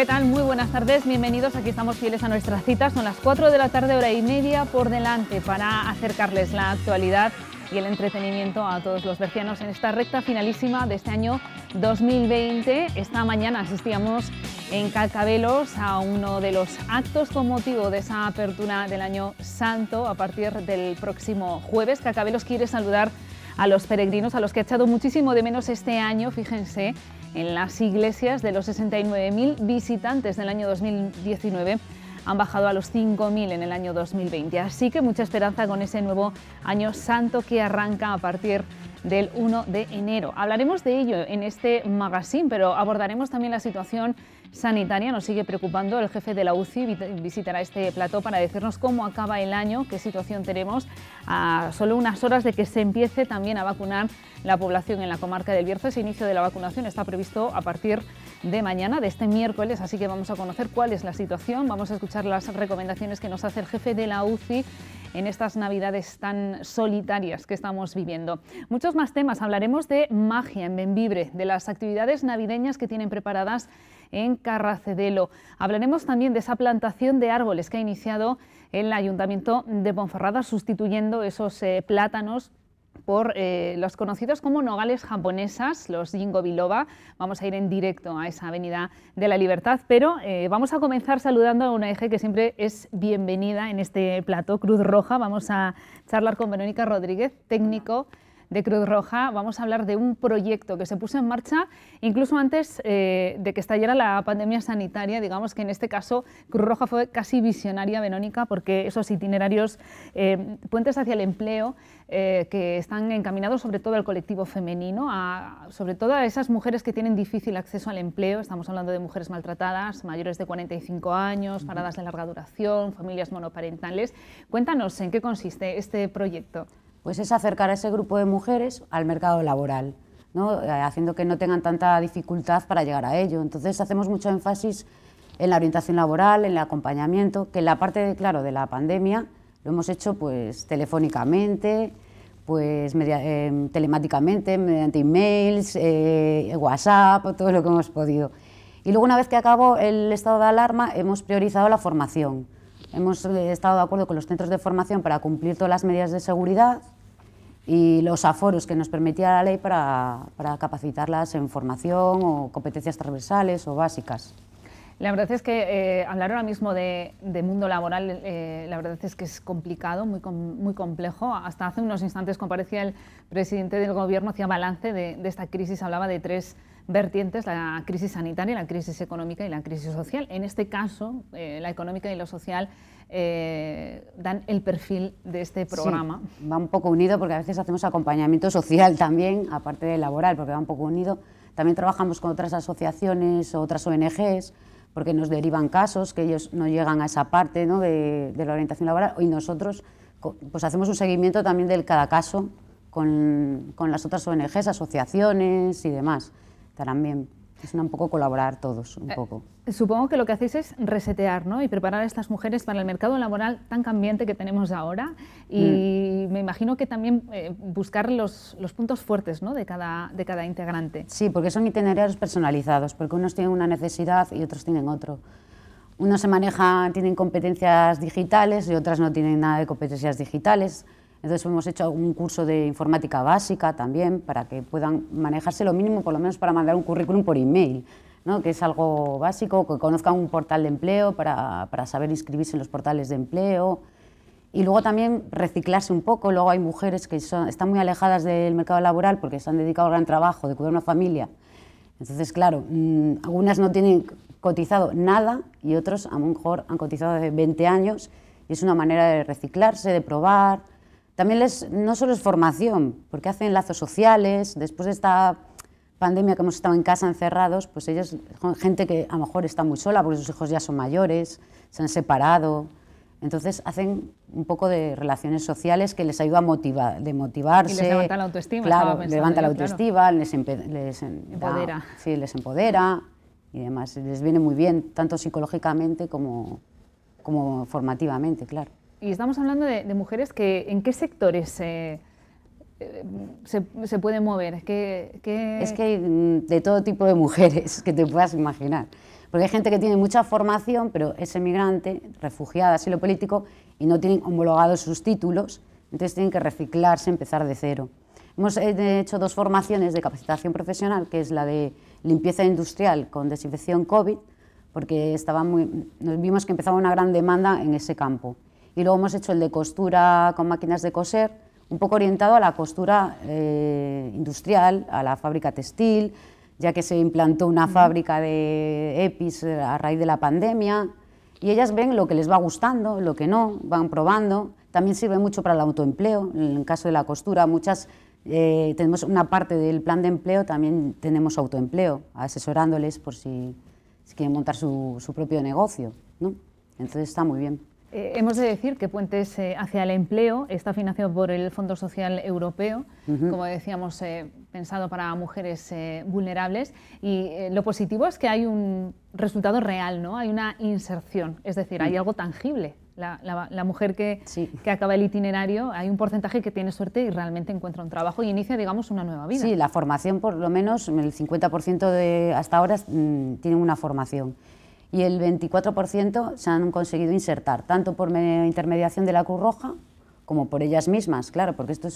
¿Qué tal? Muy buenas tardes, bienvenidos. Aquí estamos fieles a nuestra cita. Son las 4 de la tarde, hora y media por delante, para acercarles la actualidad y el entretenimiento a todos los vercianos en esta recta finalísima de este año 2020. Esta mañana asistíamos en Calcabelos a uno de los actos con motivo de esa apertura del año santo a partir del próximo jueves. Calcabelos quiere saludar a los peregrinos a los que ha echado muchísimo de menos este año, fíjense en las iglesias de los 69.000 visitantes del año 2019 han bajado a los 5.000 en el año 2020. Así que mucha esperanza con ese nuevo año santo que arranca a partir del 1 de enero. Hablaremos de ello en este magazine, pero abordaremos también la situación sanitaria. Nos sigue preocupando. El jefe de la UCI visitará este plató para decirnos cómo acaba el año, qué situación tenemos a solo unas horas de que se empiece también a vacunar la población en la comarca del Bierzo. Ese inicio de la vacunación está previsto a partir de mañana, de este miércoles, así que vamos a conocer cuál es la situación. Vamos a escuchar las recomendaciones que nos hace el jefe de la UCI en estas navidades tan solitarias que estamos viviendo. Muchos más temas. Hablaremos de magia en Benvibre, de las actividades navideñas que tienen preparadas en Carracedelo. Hablaremos también de esa plantación de árboles que ha iniciado el Ayuntamiento de Ponferrada, sustituyendo esos eh, plátanos por eh, los conocidos como nogales japonesas, los Jingo Biloba. Vamos a ir en directo a esa avenida de la libertad, pero eh, vamos a comenzar saludando a una eje que siempre es bienvenida en este plato, Cruz Roja. Vamos a charlar con Verónica Rodríguez, técnico de Cruz Roja, vamos a hablar de un proyecto que se puso en marcha incluso antes eh, de que estallara la pandemia sanitaria. Digamos que en este caso Cruz Roja fue casi visionaria, Benónica, porque esos itinerarios, eh, puentes hacia el empleo, eh, que están encaminados sobre todo al colectivo femenino, sobre todo a esas mujeres que tienen difícil acceso al empleo. Estamos hablando de mujeres maltratadas, mayores de 45 años, paradas de larga duración, familias monoparentales. Cuéntanos en qué consiste este proyecto. Pues es acercar a ese grupo de mujeres al mercado laboral, ¿no? Eh, haciendo que no tengan tanta dificultad para llegar a ello. Entonces hacemos mucho énfasis en la orientación laboral, en el acompañamiento, que en la parte, de, claro, de la pandemia lo hemos hecho pues telefónicamente, pues eh, telemáticamente, mediante emails, eh, WhatsApp, todo lo que hemos podido. Y luego una vez que acabó el estado de alarma hemos priorizado la formación. Hemos eh, estado de acuerdo con los centros de formación para cumplir todas las medidas de seguridad y los aforos que nos permitía la ley para, para capacitarlas en formación o competencias transversales o básicas. La verdad es que eh, hablar ahora mismo de, mundo laboral, eh, la verdad es que es complicado, muy, muy complejo. Hasta hace unos instantes comparecía el presidente del Gobierno, hacía balance de, de esta crisis, hablaba de tres vertientes, la crisis sanitaria, la crisis económica y la crisis social. En este caso, eh, la económica y la social eh, dan el perfil de este programa. va un poco unido porque a veces hacemos acompañamiento social también, aparte de laboral, porque va un poco unido. También trabajamos con otras asociaciones, otras ONGs, porque nos derivan casos que ellos no llegan a esa parte ¿no? de, la orientación laboral y nosotros pues hacemos un seguimiento también del cada caso con, con las otras ONGs, asociaciones y demás estarán bien. Es un poco colaborar todos, un eh, poco. supongo que lo que hacéis es resetear y preparar a estas mujeres para el mercado laboral tan cambiante que tenemos ahora. Y mm. me imagino que también eh, buscar los, puntos fuertes de, cada, integrante. Sí, porque son itinerarios personalizados, porque unos tienen una necesidad y otros tienen otro. Unos se manejan, tienen competencias digitales y otras no tienen nada de competencias digitales. Entonces hemos hecho un curso de informática básica también para que puedan manejarse lo mínimo, por lo menos para mandar un currículum por email, ¿no? que es algo básico, que conozcan un portal de empleo para, para saber inscribirse en los portales de empleo. Y luego también reciclarse un poco. Luego hay mujeres que están muy alejadas del mercado laboral porque se han dedicado al gran trabajo de cuidar una familia. Entonces, claro, mm, algunas no tienen cotizado nada y otros a lo mejor han cotizado desde 20 años y es una manera de reciclarse, de probar, también les, no solo es formación, porque hacen lazos sociales, después de esta pandemia que hemos estado en casa encerrados, pues ellos, gente que a lo mejor está muy sola porque sus hijos ya son mayores, se han separado, entonces hacen un poco de relaciones sociales que les ayuda a motivar, de motivarse. Y les levanta la autoestima. Claro, levanta la autoestima, les, empodera. sí, les empodera y demás. Les viene muy bien, tanto psicológicamente como, como formativamente, claro y estamos hablando de, mujeres que, ¿en qué sectores se, se, pueden mover? Es que hay mm, de todo tipo de mujeres que te puedas imaginar. Porque hay gente que tiene mucha formación, pero es emigrante, refugiada, asilo político, y no tienen homologados sus títulos, entonces tienen que reciclarse, empezar de cero. Hemos eh, hecho dos formaciones de capacitación profesional, que es la de limpieza industrial con desinfección COVID, porque estaba nos vimos que empezaba una gran demanda en ese campo. Y luego hemos hecho el de costura con máquinas de coser, un poco orientado a la costura eh, industrial, a la fábrica textil, ya que se implantó una fábrica de EPIs eh, a raíz de la pandemia. Y ellas ven lo que les va gustando, lo que no, van probando. También sirve mucho para el autoempleo, en el caso de la costura. Muchas eh, tenemos una parte del plan de empleo, también tenemos autoempleo, asesorándoles por si, si quieren montar su, su propio negocio. ¿no? Entonces está muy bien. Eh, hemos de decir que Puentes eh, hacia el Empleo está financiado por el Fondo Social Europeo, como decíamos, eh, pensado para mujeres vulnerables. Y lo positivo es que hay un resultado real, Hay una inserción, es decir, hay mm. algo tangible. La, mujer que, acaba el itinerario, hay un porcentaje que tiene suerte y realmente encuentra un trabajo y inicia, digamos, una nueva vida. Sí, la formación, por lo menos, el 50% hasta ahora mm, tienen una formación y el 24% se han conseguido insertar, tanto por intermediación de la Cruz Roja como por ellas mismas, claro, porque esto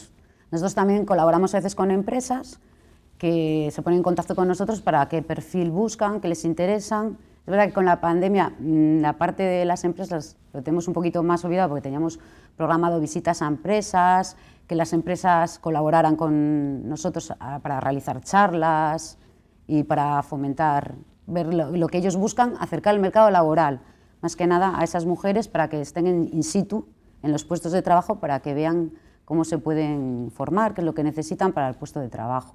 nosotros también colaboramos a veces con empresas que se ponen en contacto con nosotros para qué perfil buscan, qué les interesan. Es verdad que con la pandemia mm, la parte de las empresas lo tenemos un poquito más olvidado porque teníamos programado visitas a empresas, que las empresas colaboraran con nosotros ah, para realizar charlas y para fomentar ver lo, que ellos buscan, acercar el mercado laboral, más que nada a esas mujeres para que estén in, situ en los puestos de trabajo, para que vean cómo se pueden formar, qué es lo que necesitan para el puesto de trabajo.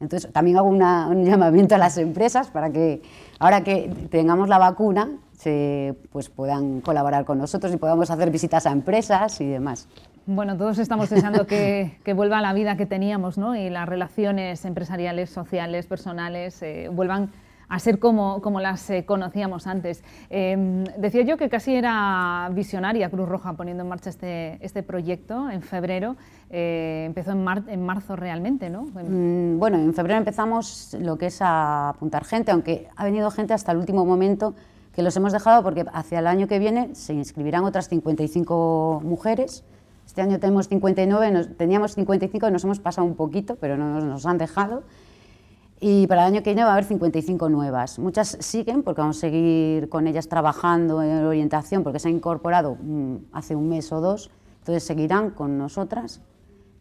Entonces, también hago un llamamiento a las empresas para que ahora que tengamos la vacuna, pues puedan colaborar con nosotros y podamos hacer visitas a empresas y demás. Bueno, todos estamos deseando que, vuelva la vida que teníamos, ¿no? Y las relaciones empresariales, sociales, personales, eh, vuelvan a ser como, como las eh, conocíamos antes. Em, decía yo que casi era visionaria Cruz Roja poniendo en marcha este, este proyecto en febrero. Eh, empezó en, marzo realmente, ¿no? Mm, bueno. en febrero empezamos lo que es a apuntar gente, aunque ha venido gente hasta el último momento que los hemos dejado porque hacia el año que viene se inscribirán otras 55 mujeres. Este año tenemos 59, teníamos 55 y nos hemos pasado un poquito, pero no nos han dejado. Y para el año que viene va a haber 55 nuevas. Muchas siguen porque vamos a seguir con ellas trabajando en orientación porque se han incorporado mm, hace un mes o dos, entonces seguirán con nosotras,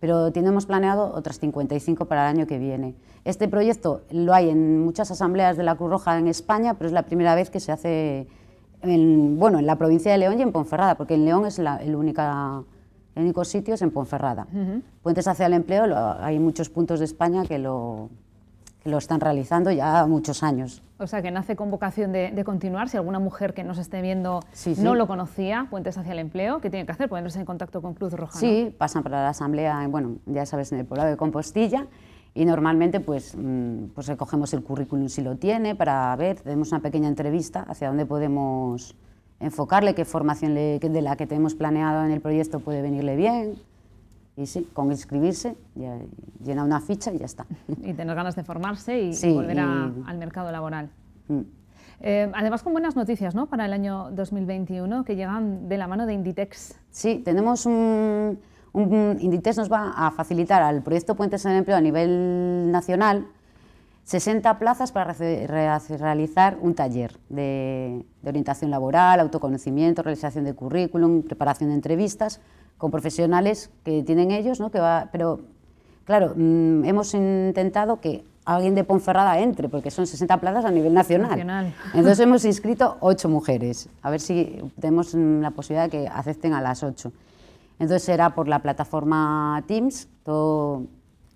pero tenemos planeado otras 55 para el año que viene. Este proyecto lo hay en muchas asambleas de la Cruz Roja en España, pero es la primera vez que se hace en, bueno, en la provincia de León y en Ponferrada, porque en León es el única el único sitio es en Ponferrada. Puentes hacia el empleo, hay muchos puntos de España que lo, lo están realizando ya muchos años. O sea, que nace con vocación de, continuar. Si alguna mujer que nos esté viendo no lo conocía, Puentes hacia el Empleo, ¿qué tiene que hacer? Ponerse en contacto con Cruz Roja. Sí, pasan para la asamblea, bueno, ya sabes, en el poblado de Compostilla. Y normalmente pues, mm, pues recogemos el currículum si lo tiene para ver, tenemos una pequeña entrevista hacia dónde podemos enfocarle, qué formación de la que tenemos planeado en el proyecto puede venirle bien y sí, con inscribirse, llena una ficha y ya está. Y tener ganas de formarse y, volver al mercado laboral. Mm. Eh, además con buenas noticias ¿no? para el año 2021 que llegan de la mano de Inditex. Sí, tenemos un, un Inditex nos va a facilitar al proyecto Puentes en Empleo a nivel nacional 60 plazas para realizar un taller de, orientación laboral, autoconocimiento, realización de currículum, preparación de entrevistas con profesionales que tienen ellos, ¿no? pero claro, mm, hemos intentado que alguien de Ponferrada entre, porque son 60 plazas a nivel nacional. Entonces hemos inscrito 8 mujeres, a ver si tenemos la posibilidad de que acepten a las 8. Entonces será por la plataforma Teams, todo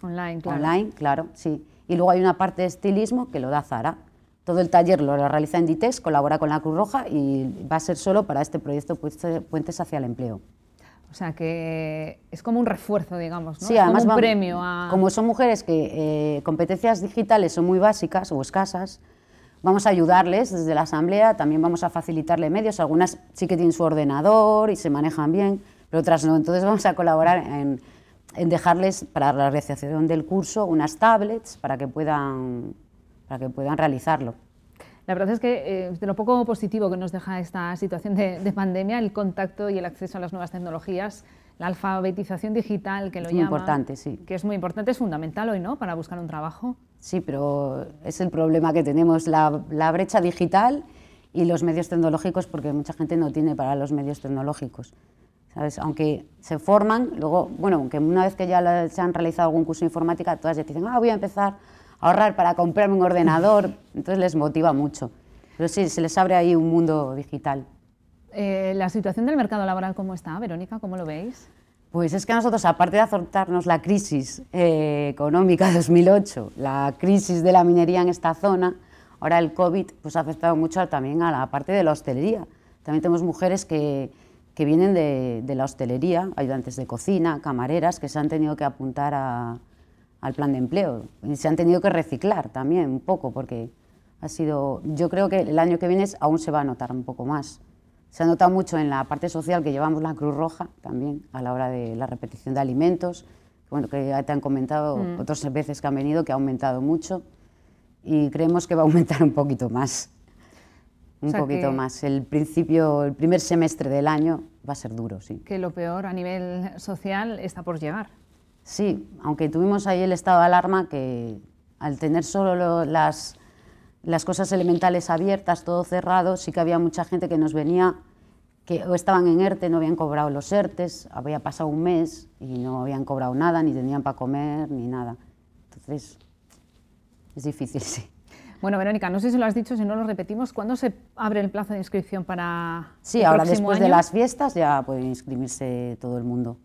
online, claro. Online, claro, sí. Y luego hay una parte de estilismo que lo da Zara. Todo el taller lo realiza Inditex, colabora con la Cruz Roja y va a ser solo para este proyecto Puentes hacia el Empleo. O sea, que es como un refuerzo, digamos, ¿no? Sí, además como un premio a... Como son mujeres que eh, competencias digitales son muy básicas o escasas, vamos a ayudarles desde la asamblea, también vamos a facilitarle medios, algunas sí que tienen su ordenador y se manejan bien, pero otras no, entonces vamos a colaborar en en dejarles para la realización del curso unas tablets para que puedan, para que puedan realizarlo. La verdad es que eh, de lo poco positivo que nos deja esta situación de, pandemia, el contacto y el acceso a las nuevas tecnologías, la alfabetización digital, que lo es muy importante, sí. que es muy importante, es fundamental hoy, ¿no?, para buscar un trabajo. Sí, pero es el problema que tenemos, la brecha digital y los medios tecnológicos, porque mucha gente no tiene para los medios tecnológicos. Aunque se forman, luego, bueno, aunque una vez que ya se han realizado algún curso de informática, todas dicen, ah, voy a empezar a ahorrar para comprarme un ordenador, entonces les motiva mucho. Pero sí, se les abre ahí un mundo digital. Eh, ¿La situación del mercado laboral cómo está, Verónica? ¿Cómo lo veis? Pues es que nosotros, aparte de afrontarnos la crisis eh, económica de 2008, la crisis de la minería en esta zona, ahora el COVID pues, ha afectado mucho también a la parte de la hostelería. También tenemos mujeres que, que vienen de, la hostelería, ayudantes de cocina, camareras, que se han tenido que apuntar al plan de empleo. Y se han tenido que reciclar también un poco, porque ha sido, yo creo que el año que viene aún se va a notar un poco más. Se ha notado mucho en la parte social que llevamos la Cruz Roja también a la hora de la repetición de alimentos, bueno, que ya te han comentado mm. otras veces que han venido que ha aumentado mucho y creemos que va a aumentar un poquito más. Un poquito más. El principio, el primer semestre del año va a ser duro, sí. Que lo peor a nivel social está por llegar. Sí, aunque tuvimos ahí el estado de alarma que al tener solo las, las cosas elementales abiertas, todo cerrado, sí que había mucha gente que nos venía que o estaban en ERTE, no habían cobrado los ERTES, había pasado un mes y no habían cobrado nada, ni tenían para comer, ni nada. Entonces, es difícil, sí. Bueno, Verónica, no sé si lo has dicho, si no lo repetimos, ¿cuándo se abre el plazo de inscripción para... Sí, ahora después de las fiestas ya puede inscribirse todo el mundo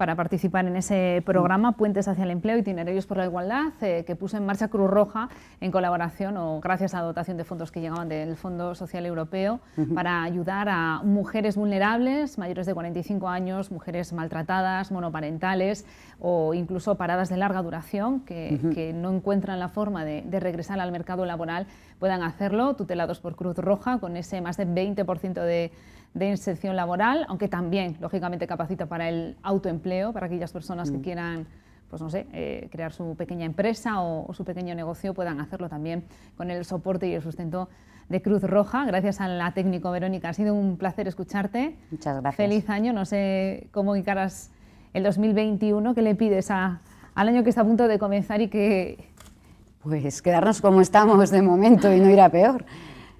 para participar en ese programa mm. Puentes hacia el Empleo, Itinerarios por la Igualdad, eh, que puso en marcha Cruz Roja en colaboración o gracias a la dotación de fondos que llegaban del Fondo Social Europeo para ayudar a mujeres vulnerables, mayores de 45 años, mujeres maltratadas, monoparentales o incluso paradas de larga duración que, no encuentran la forma de, de, regresar al mercado laboral, puedan hacerlo, tutelados por Cruz Roja, con ese más de 20% de de inserción laboral, aunque también, lógicamente, capacita para el autoempleo, para aquellas personas que mm. quieran pues no sé, eh, crear su pequeña empresa o, su pequeño negocio, puedan hacerlo también con el soporte y el sustento de Cruz Roja. Gracias a la técnico Verónica, ha sido un placer escucharte. Muchas gracias. Feliz año, no sé cómo encaras el 2021, qué le pides al año que está a punto de comenzar y que... Pues quedarnos como estamos de momento y no ir a peor.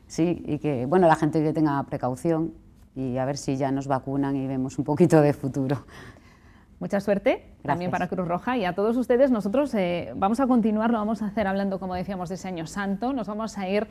Sí, y que, bueno, la gente que tenga precaución, y a ver si ya nos vacunan y vemos un poquito de futuro. Mucha suerte también para Cruz Roja y a todos ustedes. Nosotros eh, vamos a continuar, lo vamos a hacer hablando, como decíamos, de ese año santo. Nos vamos a ir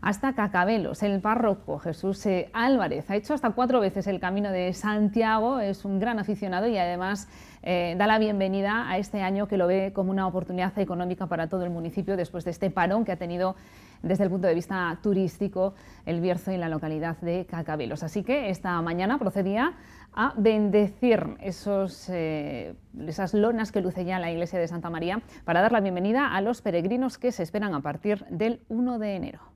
hasta Cacabelos. El párroco Jesús eh, Álvarez ha hecho hasta cuatro veces el camino de Santiago, es un gran aficionado y además eh, da la bienvenida a este año que lo ve como una oportunidad económica para todo el municipio después de este parón que ha tenido desde el punto de vista turístico el Bierzo y la localidad de Cacabelos. Así que esta mañana procedía a bendecir esos, eh, esas lonas que luce ya la iglesia de Santa María para dar la bienvenida a los peregrinos que se esperan a partir del 1 de enero.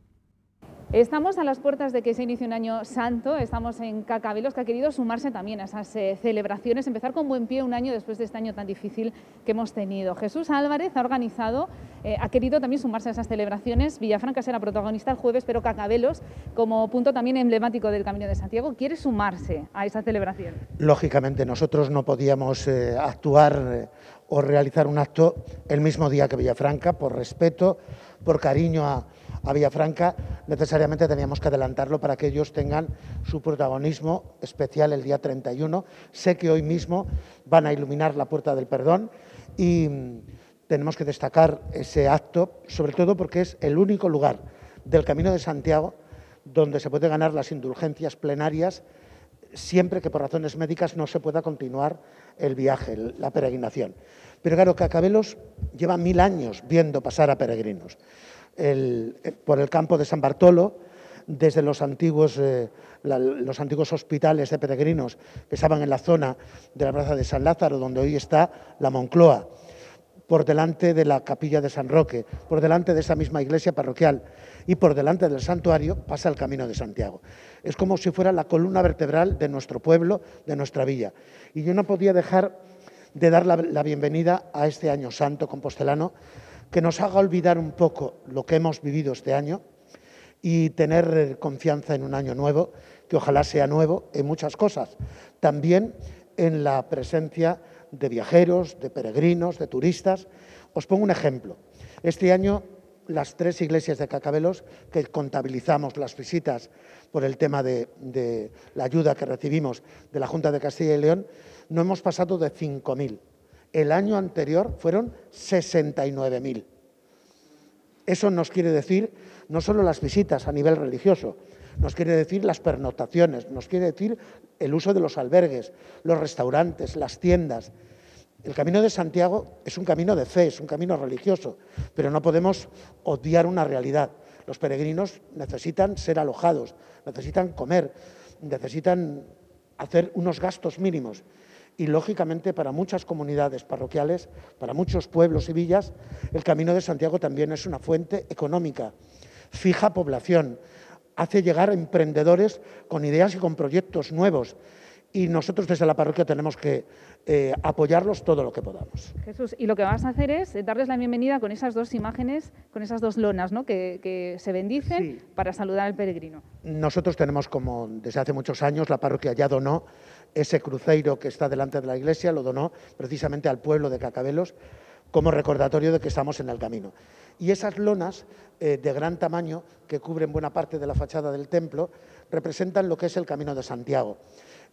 Estamos a las puertas de que se inicie un año santo, estamos en Cacabelos, que ha querido sumarse también a esas eh, celebraciones, empezar con buen pie un año después de este año tan difícil que hemos tenido. Jesús Álvarez ha organizado, eh, ha querido también sumarse a esas celebraciones. Villafranca será protagonista el jueves, pero Cacabelos, como punto también emblemático del Camino de Santiago, quiere sumarse a esa celebración. Lógicamente, nosotros no podíamos eh, actuar o realizar un acto el mismo día que Villafranca, por respeto, por cariño a a Villafranca, necesariamente teníamos que adelantarlo para que ellos tengan su protagonismo especial el día 31. Sé que hoy mismo van a iluminar la Puerta del Perdón y mm, tenemos que destacar ese acto, sobre todo porque es el único lugar del Camino de Santiago donde se puede ganar las indulgencias plenarias siempre que por razones médicas no se pueda continuar el viaje, la peregrinación. Pero claro, Cacabelos lleva mil años viendo pasar a peregrinos. Eh, por el campo de San Bartolo, desde los antiguos, eh, los antiguos hospitales de peregrinos que estaban en la zona de la plaza de San Lázaro, donde hoy está la Moncloa, por delante de la capilla de San Roque, por delante de esa misma iglesia parroquial y por delante del santuario pasa el camino de Santiago. Es como si fuera la columna vertebral de nuestro pueblo, de nuestra villa. Y yo no podía dejar de dar la, la bienvenida a este año santo compostelano que nos haga olvidar un poco lo que hemos vivido este año y tener confianza en un año nuevo, que ojalá sea nuevo en muchas cosas. También en la presencia de viajeros, de peregrinos, de turistas. Os pongo un ejemplo. Este año las tres iglesias de Cacabelos, que contabilizamos las visitas por el tema de, la ayuda que recibimos de la Junta de Castilla y León, no hemos pasado de 5.000 el año anterior fueron 69.000. Eso nos quiere decir no solo las visitas a nivel religioso, nos quiere decir las pernotaciones, nos quiere decir el uso de los albergues, los restaurantes, las tiendas. El camino de Santiago es un camino de fe, es un camino religioso, pero no podemos odiar una realidad. Los peregrinos necesitan ser alojados, necesitan comer, necesitan hacer unos gastos mínimos y, lógicamente, para muchas comunidades parroquiales, para muchos pueblos y villas, el Camino de Santiago también es una fuente económica, fija población, hace llegar emprendedores con ideas y con proyectos nuevos. Y nosotros desde la parroquia tenemos que eh, apoyarlos todo lo que podamos. Jesús, y lo que vas a hacer es eh, darles la bienvenida con esas dos imágenes, con esas dos lonas ¿no? que, se bendicen para saludar al peregrino. Nosotros tenemos como desde hace muchos años, la parroquia ya donó ese cruceiro que está delante de la iglesia, lo donó precisamente al pueblo de Cacabelos como recordatorio de que estamos en el camino. Y esas lonas eh, de gran tamaño que cubren buena parte de la fachada del templo representan lo que es el camino de Santiago.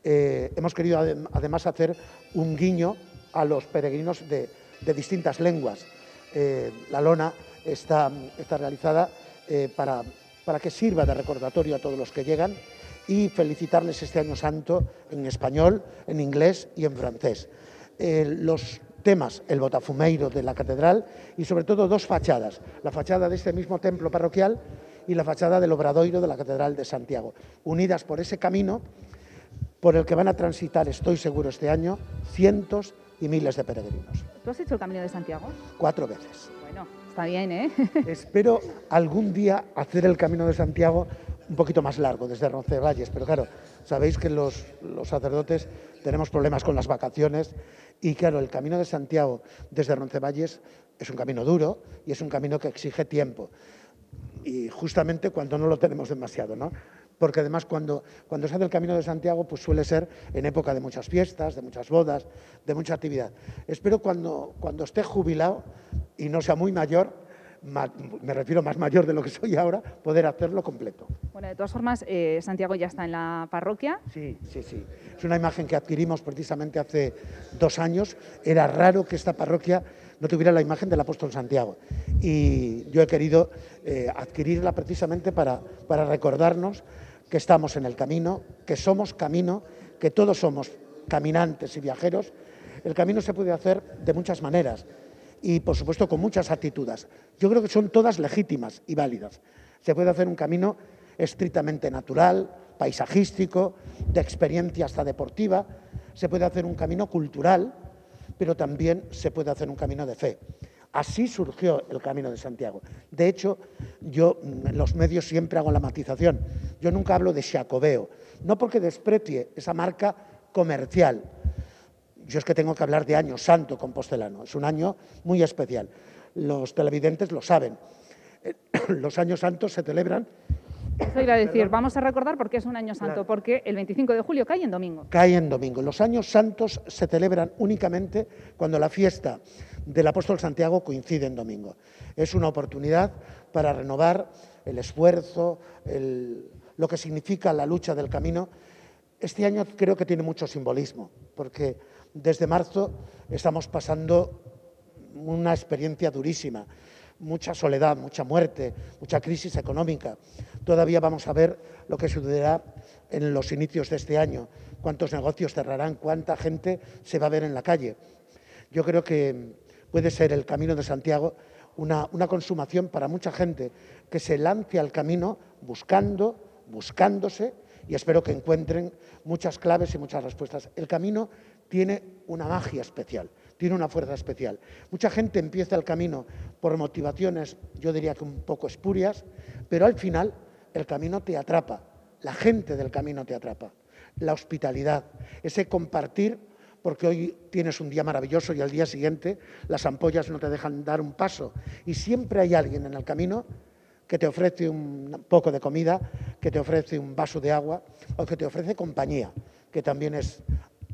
Eh, hemos querido además hacer un guiño a los peregrinos de, distintas lenguas. Eh, la lona está, está realizada para, para que sirva de recordatorio a todos los que llegan y felicitarles este año santo en español, en inglés y en francés. Eh, los temas, el botafumeiro de la catedral y sobre todo dos fachadas, la fachada de este mismo templo parroquial y la fachada del obradoiro de la catedral de Santiago, unidas por ese camino por el que van a transitar, estoy seguro, este año cientos y miles de peregrinos. ¿Tú has hecho el Camino de Santiago? Cuatro veces. Bueno, está bien, ¿eh? Espero algún día hacer el Camino de Santiago un poquito más largo, desde Roncevalles, pero claro, sabéis que los, sacerdotes tenemos problemas con las vacaciones y claro, el camino de Santiago desde Roncevalles es un camino duro y es un camino que exige tiempo. Y justamente cuando no lo tenemos demasiado, ¿no? Porque además cuando, cuando se hace el camino de Santiago, pues suele ser en época de muchas fiestas, de muchas bodas, de mucha actividad. Espero cuando, cuando esté jubilado y no sea muy mayor, me refiero más mayor de lo que soy ahora, poder hacerlo completo. Bueno, de todas formas, eh, Santiago ya está en la parroquia. Sí, sí, sí. Es una imagen que adquirimos precisamente hace dos años. Era raro que esta parroquia no tuviera la imagen del apóstol Santiago. Y yo he querido eh, adquirirla precisamente para recordarnos que estamos en el camino, que somos camino, que todos somos caminantes y viajeros. El camino se puede hacer de muchas maneras y, por supuesto, con muchas actitudes. Yo creo que son todas legítimas y válidas. Se puede hacer un camino estrictamente natural, paisajístico, de experiencia hasta deportiva, se puede hacer un camino cultural, pero también se puede hacer un camino de fe. Así surgió el Camino de Santiago. De hecho, yo en mm, los medios siempre hago la matización. Yo nunca hablo de Shacobeo. no porque desprecie esa marca comercial, yo es que tengo que hablar de año santo compostelano, es un año muy especial. Los televidentes lo saben. Eh, los años santos se celebran. Eso iba a decir, vamos a recordar por qué es un año santo, porque el 25 de julio cae en domingo. Cae en domingo. Los años santos se celebran únicamente cuando la fiesta del apóstol Santiago coincide en domingo. Es una oportunidad para renovar el esfuerzo, lo que significa la lucha del camino. Este año creo que tiene mucho simbolismo, porque desde marzo estamos pasando una experiencia durísima, mucha soledad, mucha muerte, mucha crisis económica. Todavía vamos a ver lo que sucederá en los inicios de este año, cuántos negocios cerrarán, cuánta gente se va a ver en la calle. Yo creo que puede ser el Camino de Santiago una, consumación para mucha gente que se lance al camino buscando, buscándose y espero que encuentren muchas claves y muchas respuestas. El camino tiene una magia especial, tiene una fuerza especial. Mucha gente empieza el camino por motivaciones, yo diría que un poco espurias, pero al final el camino te atrapa, la gente del camino te atrapa, la hospitalidad, ese compartir, porque hoy tienes un día maravilloso y al día siguiente las ampollas no te dejan dar un paso y siempre hay alguien en el camino que te ofrece un poco de comida, que te ofrece un vaso de agua o que te ofrece compañía, que también es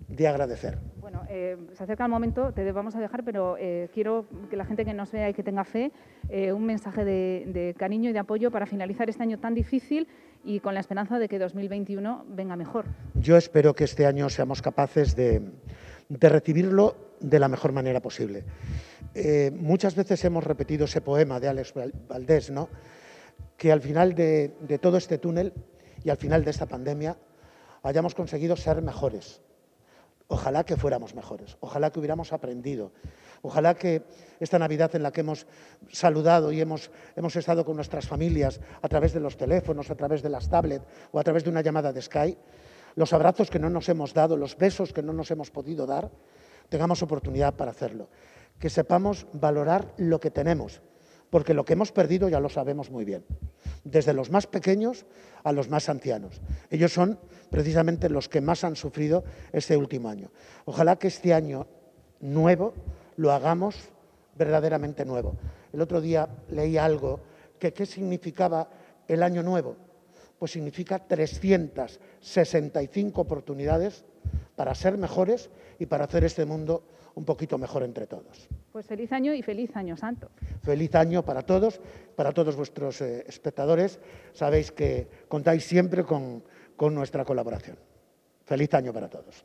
de agradecer. Bueno, eh, se acerca el momento, te vamos a dejar, pero eh, quiero que la gente que nos vea y que tenga fe, eh, un mensaje de, cariño y de apoyo para finalizar este año tan difícil y con la esperanza de que 2021 venga mejor. Yo espero que este año seamos capaces de, recibirlo de la mejor manera posible. muchas veces hemos repetido ese poema de Alex Valdés, ¿no? que al final de todo este túnel y al final de esta pandemia hayamos conseguido ser mejores Ojalá que fuéramos mejores, ojalá que hubiéramos aprendido, ojalá que esta Navidad en la que hemos saludado y hemos, estado con nuestras familias a través de los teléfonos, a través de las tablets o a través de una llamada de Skype, los abrazos que no nos hemos dado, los besos que no nos hemos podido dar, tengamos oportunidad para hacerlo. Que sepamos valorar lo que tenemos, porque lo que hemos perdido ya lo sabemos muy bien desde los más pequeños a los más ancianos. Ellos son precisamente los que más han sufrido este último año. Ojalá que este año nuevo lo hagamos verdaderamente nuevo. El otro día leí algo que qué significaba el año nuevo. Pues significa 365 oportunidades para ser mejores y para hacer este mundo un poquito mejor entre todos. Pues feliz año y feliz año santo. Feliz año para todos, para todos vuestros eh, espectadores. Sabéis que contáis siempre con, nuestra colaboración. Feliz año para todos.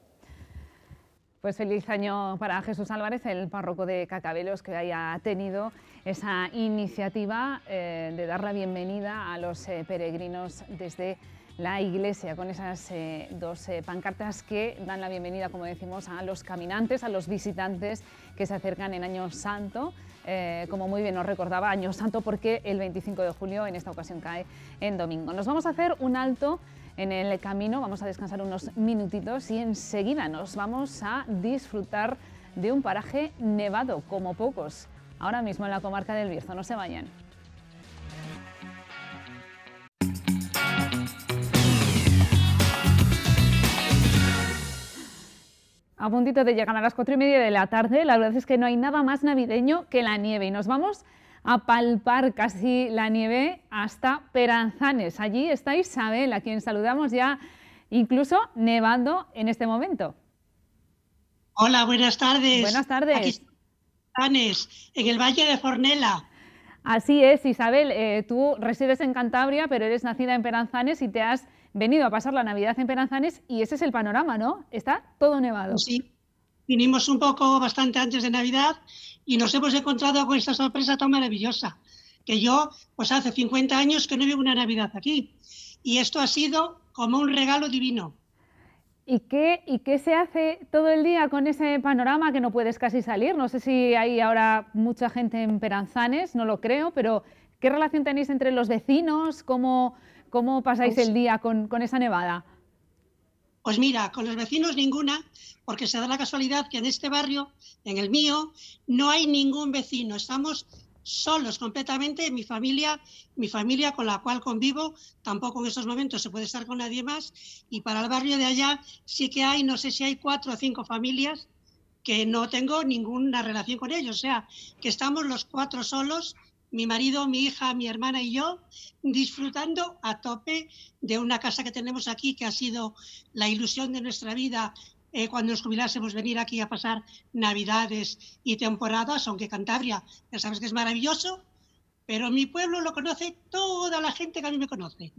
Pues feliz año para Jesús Álvarez, el párroco de Cacabelos, que haya tenido esa iniciativa eh, de dar la bienvenida a los eh, peregrinos desde la iglesia con esas eh, dos eh, pancartas que dan la bienvenida, como decimos, a los caminantes, a los visitantes que se acercan en Año Santo. Eh, como muy bien nos recordaba, Año Santo porque el 25 de julio en esta ocasión cae en domingo. Nos vamos a hacer un alto en el camino, vamos a descansar unos minutitos y enseguida nos vamos a disfrutar de un paraje nevado como pocos. Ahora mismo en la comarca del Bierzo, no se vayan. A puntito de llegar a las cuatro y media de la tarde, la verdad es que no hay nada más navideño que la nieve y nos vamos a palpar casi la nieve hasta Peranzanes. Allí está Isabel, a quien saludamos ya incluso nevando en este momento. Hola, buenas tardes. Buenas tardes. Aquí Peranzanes, en el Valle de Fornela. Así es, Isabel, eh, tú resides en Cantabria, pero eres nacida en Peranzanes y te has venido a pasar la Navidad en Peranzanes y ese es el panorama, ¿no? Está todo nevado. Sí, vinimos un poco bastante antes de Navidad y nos hemos encontrado con esta sorpresa tan maravillosa, que yo, pues hace 50 años que no vivo una Navidad aquí. Y esto ha sido como un regalo divino. ¿Y qué, ¿Y qué se hace todo el día con ese panorama que no puedes casi salir? No sé si hay ahora mucha gente en Peranzanes, no lo creo, pero ¿qué relación tenéis entre los vecinos? ¿Cómo, ¿Cómo pasáis pues el día con, con esa nevada? Pues mira, con los vecinos ninguna, porque se da la casualidad que en este barrio, en el mío, no hay ningún vecino. Estamos solos completamente, mi familia, mi familia con la cual convivo, tampoco en estos momentos se puede estar con nadie más. Y para el barrio de allá sí que hay, no sé si hay cuatro o cinco familias que no tengo ninguna relación con ellos. O sea, que estamos los cuatro solos mi marido, mi hija, mi hermana y yo, disfrutando a tope de una casa que tenemos aquí, que ha sido la ilusión de nuestra vida eh, cuando nos jubilásemos venir aquí a pasar navidades y temporadas, aunque Cantabria, ya sabes que es maravilloso, pero mi pueblo lo conoce toda la gente que a mí me conoce,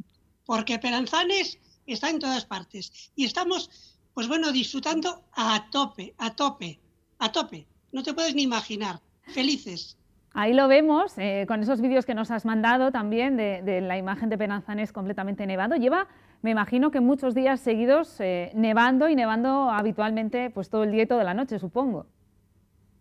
porque Peranzanes está en todas partes y estamos, pues bueno, disfrutando a tope, a tope, a tope. No te puedes ni imaginar, felices. Ahí lo vemos, eh, con esos vídeos que nos has mandado también de, la imagen de Penanzanes completamente nevado. Lleva, me imagino que muchos días seguidos eh, nevando y nevando habitualmente pues todo el día y toda la noche, supongo.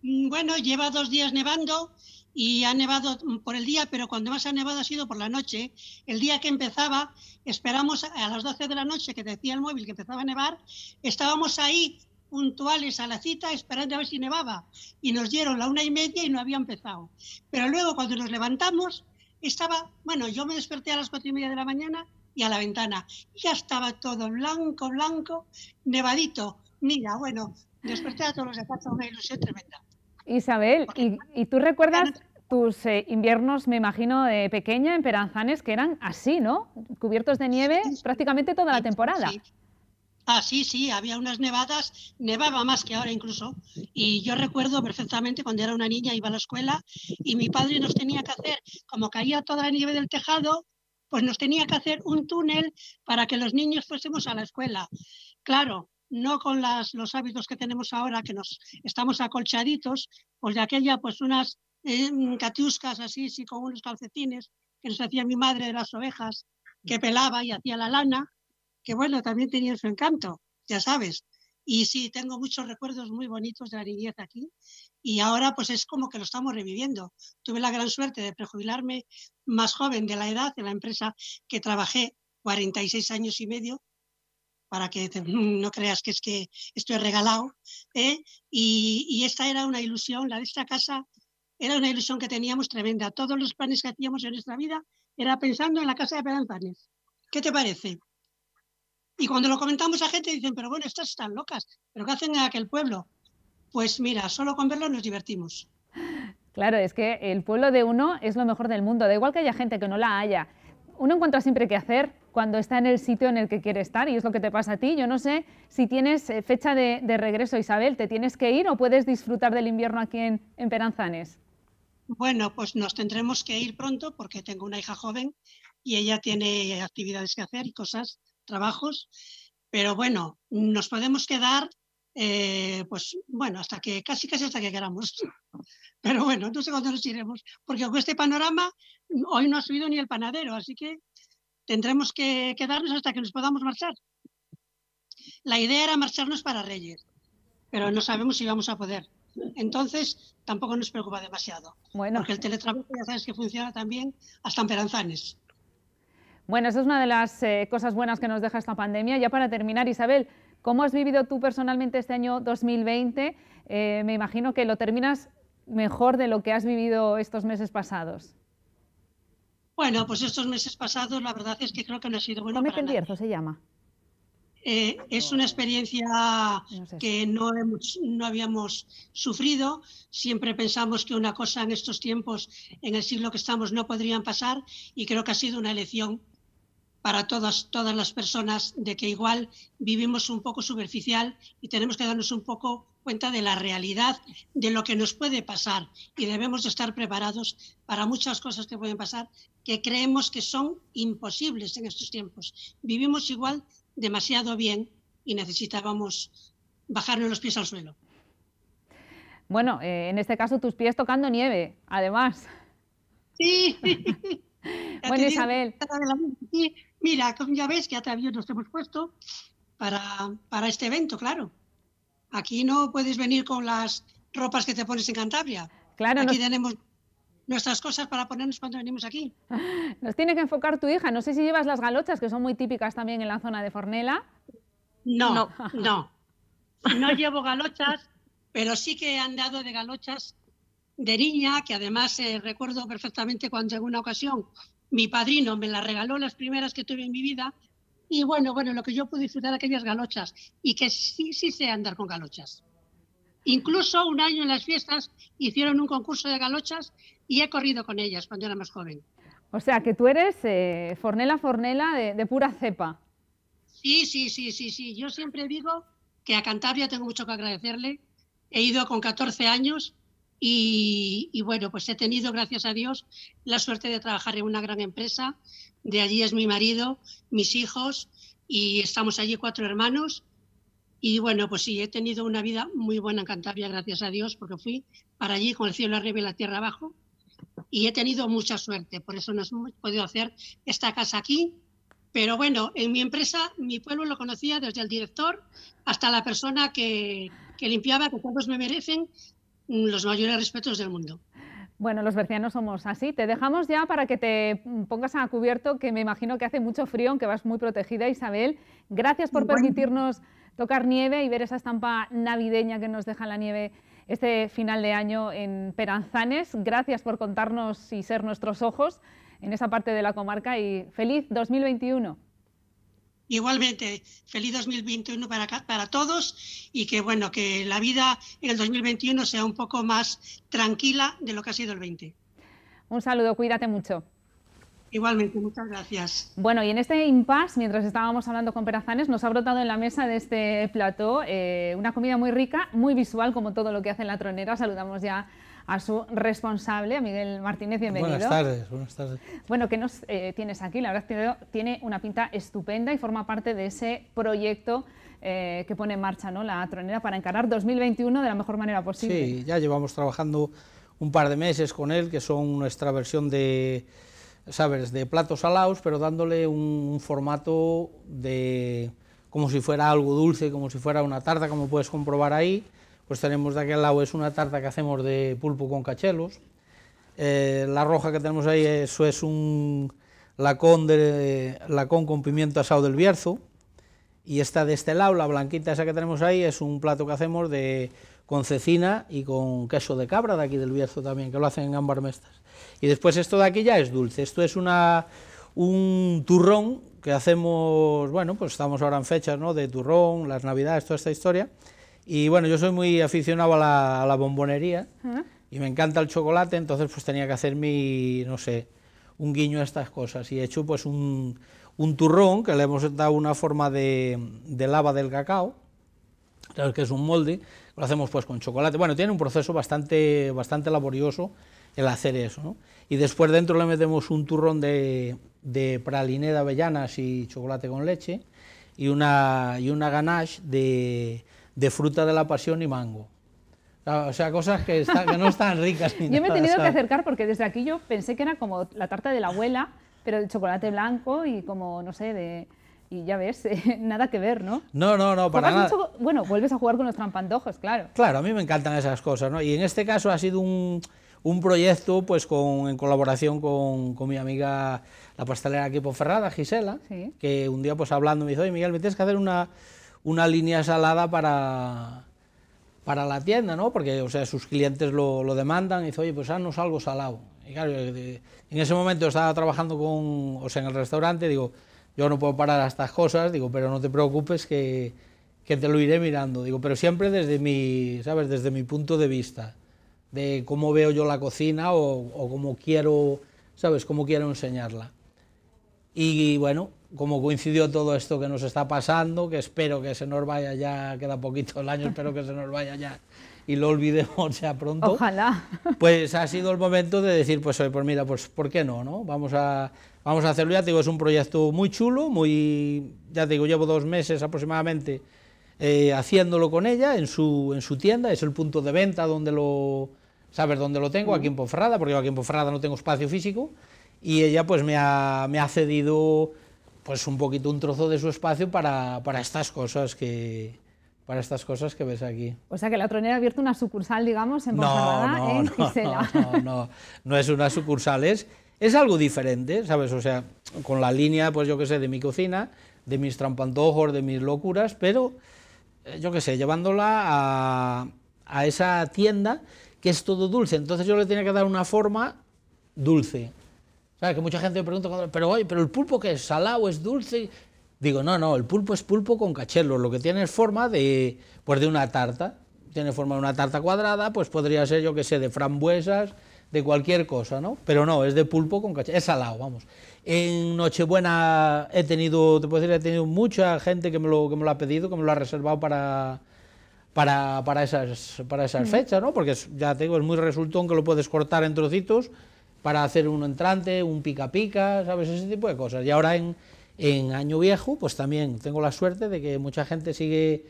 Mm, bueno, lleva dos días nevando y ha nevado mm, por el día, pero cuando más ha nevado ha sido por la noche. El día que empezaba, esperamos a las 12 de la noche que decía el móvil que empezaba a nevar, estábamos ahí puntuales a la cita esperando a ver si nevaba. Y nos dieron la una y media y no había empezado. Pero luego cuando nos levantamos, estaba, bueno, yo me desperté a las cuatro y media de la mañana y a la ventana. Ya estaba todo blanco, blanco, nevadito. Mira, bueno, desperté a todos los de una ilusión tremenda. Isabel, ¿y, tú recuerdas tus eh, inviernos, me imagino, de pequeña en Peranzanes, que eran así, ¿no? Cubiertos de nieve prácticamente toda la temporada. Ah, sí, sí, había unas nevadas, nevaba más que ahora incluso. Y yo recuerdo perfectamente cuando era una niña, iba a la escuela y mi padre nos tenía que hacer, como caía toda la nieve del tejado, pues nos tenía que hacer un túnel para que los niños fuésemos a la escuela. Claro, no con las, los hábitos que tenemos ahora, que nos estamos acolchaditos, pues de aquella, pues unas em, así, sí, con unos calcetines que nos hacía mi madre de las ovejas, que pelaba y hacía la lana que bueno, también tenía su encanto, ya sabes. Y sí, tengo muchos recuerdos muy bonitos de la niñez aquí y ahora pues es como que lo estamos reviviendo. Tuve la gran suerte de prejubilarme más joven de la edad en la empresa que trabajé 46 años y medio para que no creas que es que estoy regalado. ¿eh? Y, y esta era una ilusión, la de esta casa era una ilusión que teníamos tremenda. Todos los planes que hacíamos en nuestra vida era pensando en la casa de Peranzanes. ¿Qué te parece? Y cuando lo comentamos a gente dicen, pero bueno, estas están locas, pero ¿qué hacen en aquel pueblo? Pues mira, solo con verlo nos divertimos. Claro, es que el pueblo de uno es lo mejor del mundo, da igual que haya gente que no la haya. Uno encuentra siempre qué hacer cuando está en el sitio en el que quiere estar y es lo que te pasa a ti. Yo no sé si tienes eh, fecha de, regreso, Isabel, ¿te tienes que ir o puedes disfrutar del invierno aquí en, en Peranzanes? Bueno, pues nos tendremos que ir pronto porque tengo una hija joven y ella tiene actividades que hacer y cosas trabajos, pero bueno, nos podemos quedar, eh, pues bueno, hasta que casi casi hasta que queramos. Pero bueno, no sé cuándo nos iremos, porque con este panorama hoy no ha subido ni el panadero, así que tendremos que quedarnos hasta que nos podamos marchar. La idea era marcharnos para Reyes, pero no sabemos si vamos a poder. Entonces, tampoco nos preocupa demasiado. Bueno. Porque el teletrabajo ya sabes que funciona también hasta en Peranzanes. Bueno, esa es una de las eh, cosas buenas que nos deja esta pandemia. Ya para terminar, Isabel, ¿cómo has vivido tú personalmente este año 2020? Eh, me imagino que lo terminas mejor de lo que has vivido estos meses pasados. Bueno, pues estos meses pasados la verdad es que creo que no ha sido bueno. No me se llama. Eh, es una experiencia que no, no habíamos sufrido. Siempre pensamos que una cosa en estos tiempos, en el siglo que estamos, no podrían pasar y creo que ha sido una elección para todas, todas las personas de que igual vivimos un poco superficial y tenemos que darnos un poco cuenta de la realidad, de lo que nos puede pasar y debemos estar preparados para muchas cosas que pueden pasar que creemos que son imposibles en estos tiempos. Vivimos igual demasiado bien y necesitábamos bajarnos los pies al suelo. Bueno, eh, en este caso tus pies tocando nieve, además. Sí. bueno, Isabel. Mira, ya ves que te nos hemos puesto para, para este evento, claro. Aquí no puedes venir con las ropas que te pones en Cantabria. Claro, Aquí tenemos nuestras cosas para ponernos cuando venimos aquí. Nos tiene que enfocar tu hija. No sé si llevas las galochas, que son muy típicas también en la zona de Fornela. No, no, no. llevo galochas, pero sí que han dado de galochas de niña, que además eh, recuerdo perfectamente cuando en una ocasión mi padrino me las regaló las primeras que tuve en mi vida y bueno, bueno, lo que yo pude disfrutar de aquellas galochas y que sí, sí sé andar con galochas. Incluso un año en las fiestas hicieron un concurso de galochas y he corrido con ellas cuando era más joven. O sea, que tú eres eh, fornela, fornela de, de, pura cepa. Sí, sí, sí, sí, sí. Yo siempre digo que a Cantabria tengo mucho que agradecerle. He ido con 14 años y, bueno, pues he tenido, gracias a Dios, la suerte de trabajar en una gran empresa. De allí es mi marido, mis hijos y estamos allí cuatro hermanos. Y bueno, pues sí, he tenido una vida muy buena en Cantabria, gracias a Dios, porque fui para allí con el cielo arriba y la tierra abajo. Y he tenido mucha suerte, por eso no he podido hacer esta casa aquí. Pero bueno, en mi empresa, mi pueblo lo conocía desde el director hasta la persona que, que limpiaba, que todos me merecen los mayores respetos del mundo. Bueno, los bercianos somos así. Te dejamos ya para que te pongas a cubierto, que me imagino que hace mucho frío, aunque vas muy protegida, Isabel. Gracias por permitirnos tocar nieve y ver esa estampa navideña que nos deja la nieve este final de año en Peranzanes. Gracias por contarnos y ser nuestros ojos en esa parte de la comarca y feliz 2021. Igualmente, feliz 2021 para, para todos y que bueno, que la vida en el 2021 sea un poco más tranquila de lo que ha sido el 20. Un saludo, cuídate mucho. Igualmente, muchas gracias. Bueno, y en este impasse, mientras estábamos hablando con Perazanes, nos ha brotado en la mesa de este plato eh, una comida muy rica, muy visual, como todo lo que hace la tronera. Saludamos ya a su responsable, a Miguel Martínez. Bienvenido. Buenas tardes, buenas tardes. Bueno, que nos eh, tienes aquí? La verdad tiene una pinta estupenda y forma parte de ese proyecto eh, que pone en marcha ¿no? la tronera para encarar 2021 de la mejor manera posible. Sí, ya llevamos trabajando un par de meses con él, que son nuestra versión de, ¿sabes?, de platos alaos, pero dándole un, un formato de como si fuera algo dulce, como si fuera una tarta, como puedes comprobar ahí, pues tenemos de aquel lado es una tarta que hacemos de pulpo con cachelos, eh, la roja que tenemos ahí eso es un lacón, con pimiento asado del Bierzo, y esta de este lado, la blanquita esa que tenemos ahí, es un plato que hacemos de, con cecina y con queso de cabra de aquí del Bierzo también, que lo hacen en ambas Y después esto de aquí ya es dulce, esto es una, un turrón que hacemos, bueno, pues estamos ahora en fechas, ¿no?, de turrón, las navidades, toda esta historia, y bueno, yo soy muy aficionado a la, bombonería y me encanta el chocolate, entonces pues tenía que hacer mi, no sé, un guiño a estas cosas. Y he hecho pues un, turrón que le hemos dado una forma de, lava del cacao, que es un molde, lo hacemos pues con chocolate. Bueno, tiene un proceso bastante, bastante laborioso el hacer eso. Y después dentro le metemos un turrón de, de praliné de avellanas y chocolate con leche y una, y una ganache de de fruta de la pasión y mango. O sea, cosas que, no están ricas. yo me he tenido que acercar porque desde aquí yo pensé que era como la tarta de la abuela, pero de chocolate blanco y como, no sé, de... Y ya ves, nada que ver, ¿no? No, no, no, para nada. bueno, vuelves a jugar con los trampandojos, claro. Claro, a mí me encantan esas cosas, ¿no? Y en este caso ha sido un, proyecto pues en colaboración con, mi amiga la pastelera aquí Ferrada, Gisela, que un día pues hablando me dijo, oye Miguel, me tienes que hacer una una línea salada para, para la tienda, ¿no? Porque, o sea, sus clientes lo, lo demandan y dice, oye, pues haznos ah, algo salado. Y claro, eh, en ese momento estaba trabajando con, o en el restaurante, digo, yo no puedo parar estas cosas, digo, pero no te preocupes que, te lo iré mirando, digo, pero siempre desde mi, ¿sabes? Desde mi punto de vista, de cómo veo yo la cocina o, o cómo quiero, ¿sabes? Cómo quiero enseñarla. Y bueno, ...como coincidió todo esto que nos está pasando, que espero que se nos vaya ya, queda poquito el año, espero que se nos vaya ya y lo olvidemos ya pronto. Ojalá. Pues ha sido el momento de decir, pues, pues mira, pues ¿por qué no? no? Vamos, a, vamos a hacerlo, ya te digo, es un proyecto muy chulo, muy, ya digo, llevo dos meses aproximadamente eh, haciéndolo con ella en su, en su tienda, es el punto de venta donde lo, sabes dónde lo tengo, aquí en Pofrada, porque yo aquí en Pofrada no tengo espacio físico, y ella pues me ha, me ha cedido pues un poquito un trozo de su espacio para, estas cosas que, para estas cosas que ves aquí. O sea que la tronera ha abierto una sucursal, digamos, en no, en ¿eh? Gisela. No, no, no, no, es una sucursal, es, algo diferente, ¿sabes? O sea, con la línea, pues yo qué sé, de mi cocina, de mis trampantojos, de mis locuras, pero eh, yo qué sé, llevándola a, a esa tienda que es todo dulce. Entonces yo le tenía que dar una forma dulce. ¿Sabes? Que mucha gente me pregunta, pero oye, ¿pero el pulpo que es? ¿Salado? ¿Es dulce? Digo, no, no, el pulpo es pulpo con cachelo, lo que tiene es forma de, pues de una tarta, tiene forma de una tarta cuadrada, pues podría ser, yo que sé, de frambuesas, de cualquier cosa, ¿no? Pero no, es de pulpo con cachelo, es salado, vamos. En Nochebuena he tenido, te puedo decir, he tenido mucha gente que me lo, me lo ha pedido, que me lo ha reservado para, para, esas, para mm. fechas, ¿no? Porque ya tengo es muy resultón que lo puedes cortar en trocitos para hacer un entrante, un pica pica, ¿sabes? Ese tipo de cosas. Y ahora en, Año Viejo, pues también tengo la suerte de que mucha gente sigue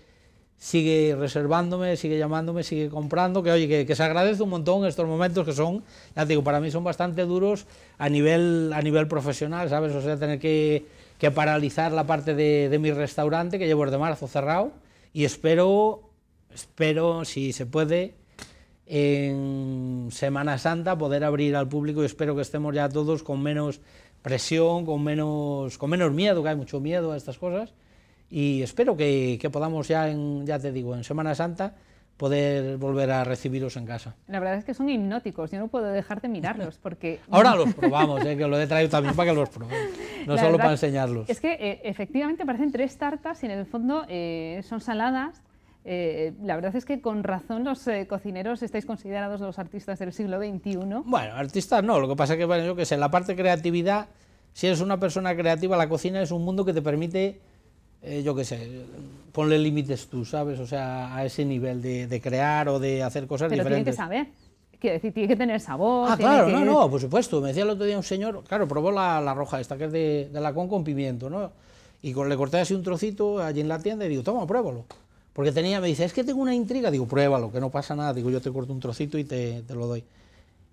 sigue reservándome, sigue llamándome, sigue comprando, que oye, que, se agradece un montón estos momentos que son, ya digo, para mí son bastante duros a nivel, a nivel profesional, ¿sabes? O sea, tener que, que paralizar la parte de, mi restaurante que llevo de marzo cerrado y espero, espero, si se puede, en Semana Santa poder abrir al público y espero que estemos ya todos con menos presión, con menos, con menos miedo, que hay mucho miedo a estas cosas y espero que, podamos ya, en, ya te digo, en Semana Santa poder volver a recibiros en casa. La verdad es que son hipnóticos, yo no puedo dejar de mirarlos porque... Ahora los probamos, eh, que lo he traído también para que los probemos, no solo para enseñarlos. Es que eh, efectivamente parecen tres tartas y en el fondo eh, son saladas eh, la verdad es que con razón los eh, cocineros estáis considerados los artistas del siglo XXI. Bueno, artistas no, lo que pasa es que, bueno, yo qué sé, la parte creatividad, si eres una persona creativa, la cocina es un mundo que te permite, eh, yo qué sé, ponle límites tú, ¿sabes? O sea, a ese nivel de, crear o de hacer cosas diferentes. Pero tiene que saber. Quiero decir, tiene que tener sabor. Ah, claro, no, no, por supuesto. Me decía el otro día un señor, claro, probó la, roja esta, que es de, la con con pimiento, ¿no? Y con, le corté así un trocito allí en la tienda y digo, toma, pruébalo. Porque tenía, me dice, es que tengo una intriga. Digo, pruébalo, que no pasa nada. Digo, yo te corto un trocito y te, lo doy.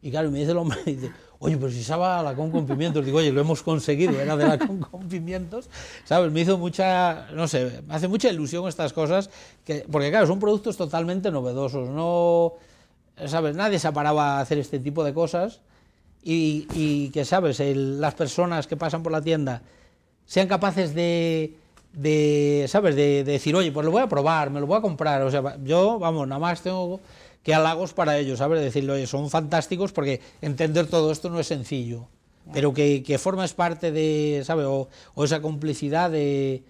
Y claro, me dice el hombre, oye, pero si estaba a la con con pimientos. Digo, oye, lo hemos conseguido, era de la con con pimientos. ¿Sabes? Me hizo mucha, no sé, me hace mucha ilusión estas cosas. Que, porque claro, son productos totalmente novedosos. No, ¿sabes? Nadie se paraba a hacer este tipo de cosas. Y, que, ¿sabes? las personas que pasan por la tienda sean capaces de de, ¿sabes? De, decir, oye, pues lo voy a probar, me lo voy a comprar. O sea, yo, vamos, nada más tengo que halagos para ellos, ¿sabes? Decirle, oye, son fantásticos porque entender todo esto no es sencillo. Pero que, que formas parte de, ¿sabes? O, esa complicidad de,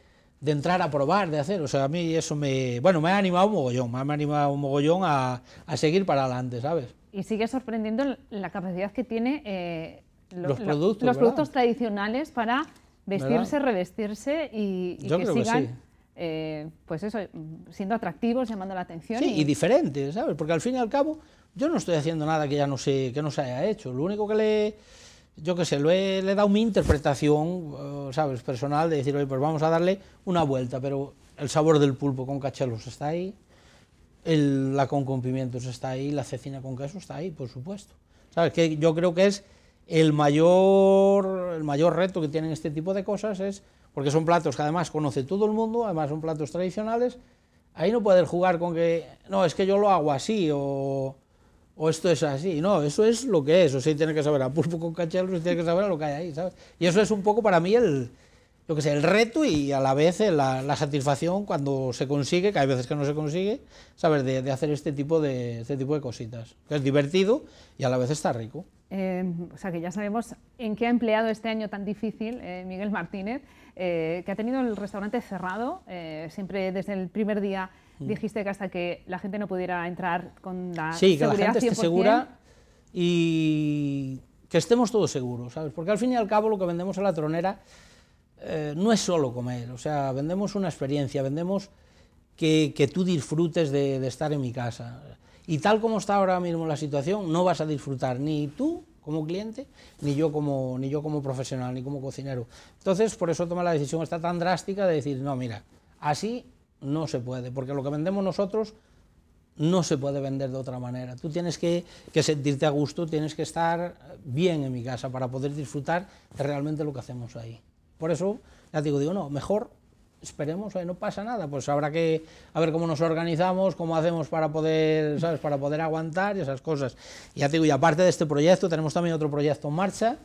entrar a probar, de hacer. O sea, a mí eso me, bueno, me ha animado un mogollón, me ha animado un mogollón a, seguir para adelante, ¿sabes? Y sigue sorprendiendo la capacidad que tiene eh, los, productos, los productos tradicionales para vestirse, revestirse y, y que sigan. Eh, pues eso, siendo atractivos, llamando la atención. Sí, y... diferentes, ¿sabes? Porque al fin y al cabo, yo no estoy haciendo nada que ya no sé, que no se haya hecho. Lo único que le, yo qué sé, he, le he dado mi interpretación, eh, ¿sabes? Personal, de decir, oye, pues vamos a darle una vuelta, pero el sabor del pulpo con cachelos está ahí, el, la con con pimientos está ahí, la cecina con queso está ahí, por supuesto. ¿Sabes? Que yo creo que es el mayor, el mayor reto que tienen este tipo de cosas es, porque son platos que además conoce todo el mundo, además son platos tradicionales, ahí no puedes jugar con que, no, es que yo lo hago así o, o esto es así, no, eso es lo que es, o sea, tiene que saber a pulpo con y tiene que saber a lo que hay ahí, ¿sabes? Y eso es un poco para mí el, lo que sea, el reto y a la vez eh, la, satisfacción cuando se consigue, que hay veces que no se consigue, saber De, hacer este tipo de, este tipo de cositas. Que es divertido y a la vez está rico. Em, o sea que ya sabemos en qué ha empleado este año tan difícil eh, Miguel Martínez, eh, que ha tenido el restaurante cerrado, siempre desde el primer día mm. dijiste que hasta que la gente no pudiera entrar con la sí, seguridad que la gente esté segura y que estemos todos seguros, ¿sabes? Porque al fin y al cabo lo que vendemos a la tronera eh, no es solo comer, o sea, vendemos una experiencia, vendemos que, tú disfrutes de, estar en mi casa. Y tal como está ahora mismo la situación, no vas a disfrutar ni tú como cliente, ni yo como, ni yo como profesional, ni como cocinero. Entonces, por eso toma la decisión está tan drástica de decir, no, mira, así no se puede, porque lo que vendemos nosotros no se puede vender de otra manera. Tú tienes que, sentirte a gusto, tienes que estar bien en mi casa para poder disfrutar de realmente lo que hacemos ahí. Por eso, ya digo, digo, no, mejor esperemos, eh, no pasa nada, pues habrá que a ver cómo nos organizamos, cómo hacemos para poder, ¿sabes? Para poder aguantar y esas cosas. Y ya digo, y aparte de este proyecto, tenemos también otro proyecto en marcha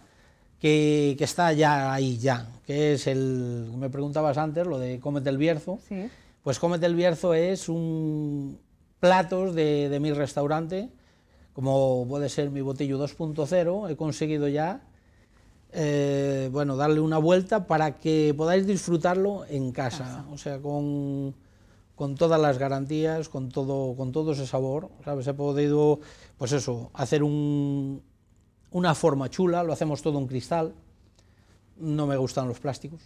que, está ya ahí, ya, que es el, me preguntabas antes, lo de Cómete el Bierzo. Sí. Pues Cómete el Bierzo es un platos de, de mi restaurante, como puede ser mi botillo 2.0, he conseguido ya eh, bueno, darle una vuelta para que podáis disfrutarlo en casa, o sea, con, todas las garantías, con todo, con todo ese sabor, ¿sabes? He podido, pues eso, hacer un, una forma chula, lo hacemos todo en cristal, no me gustan los plásticos,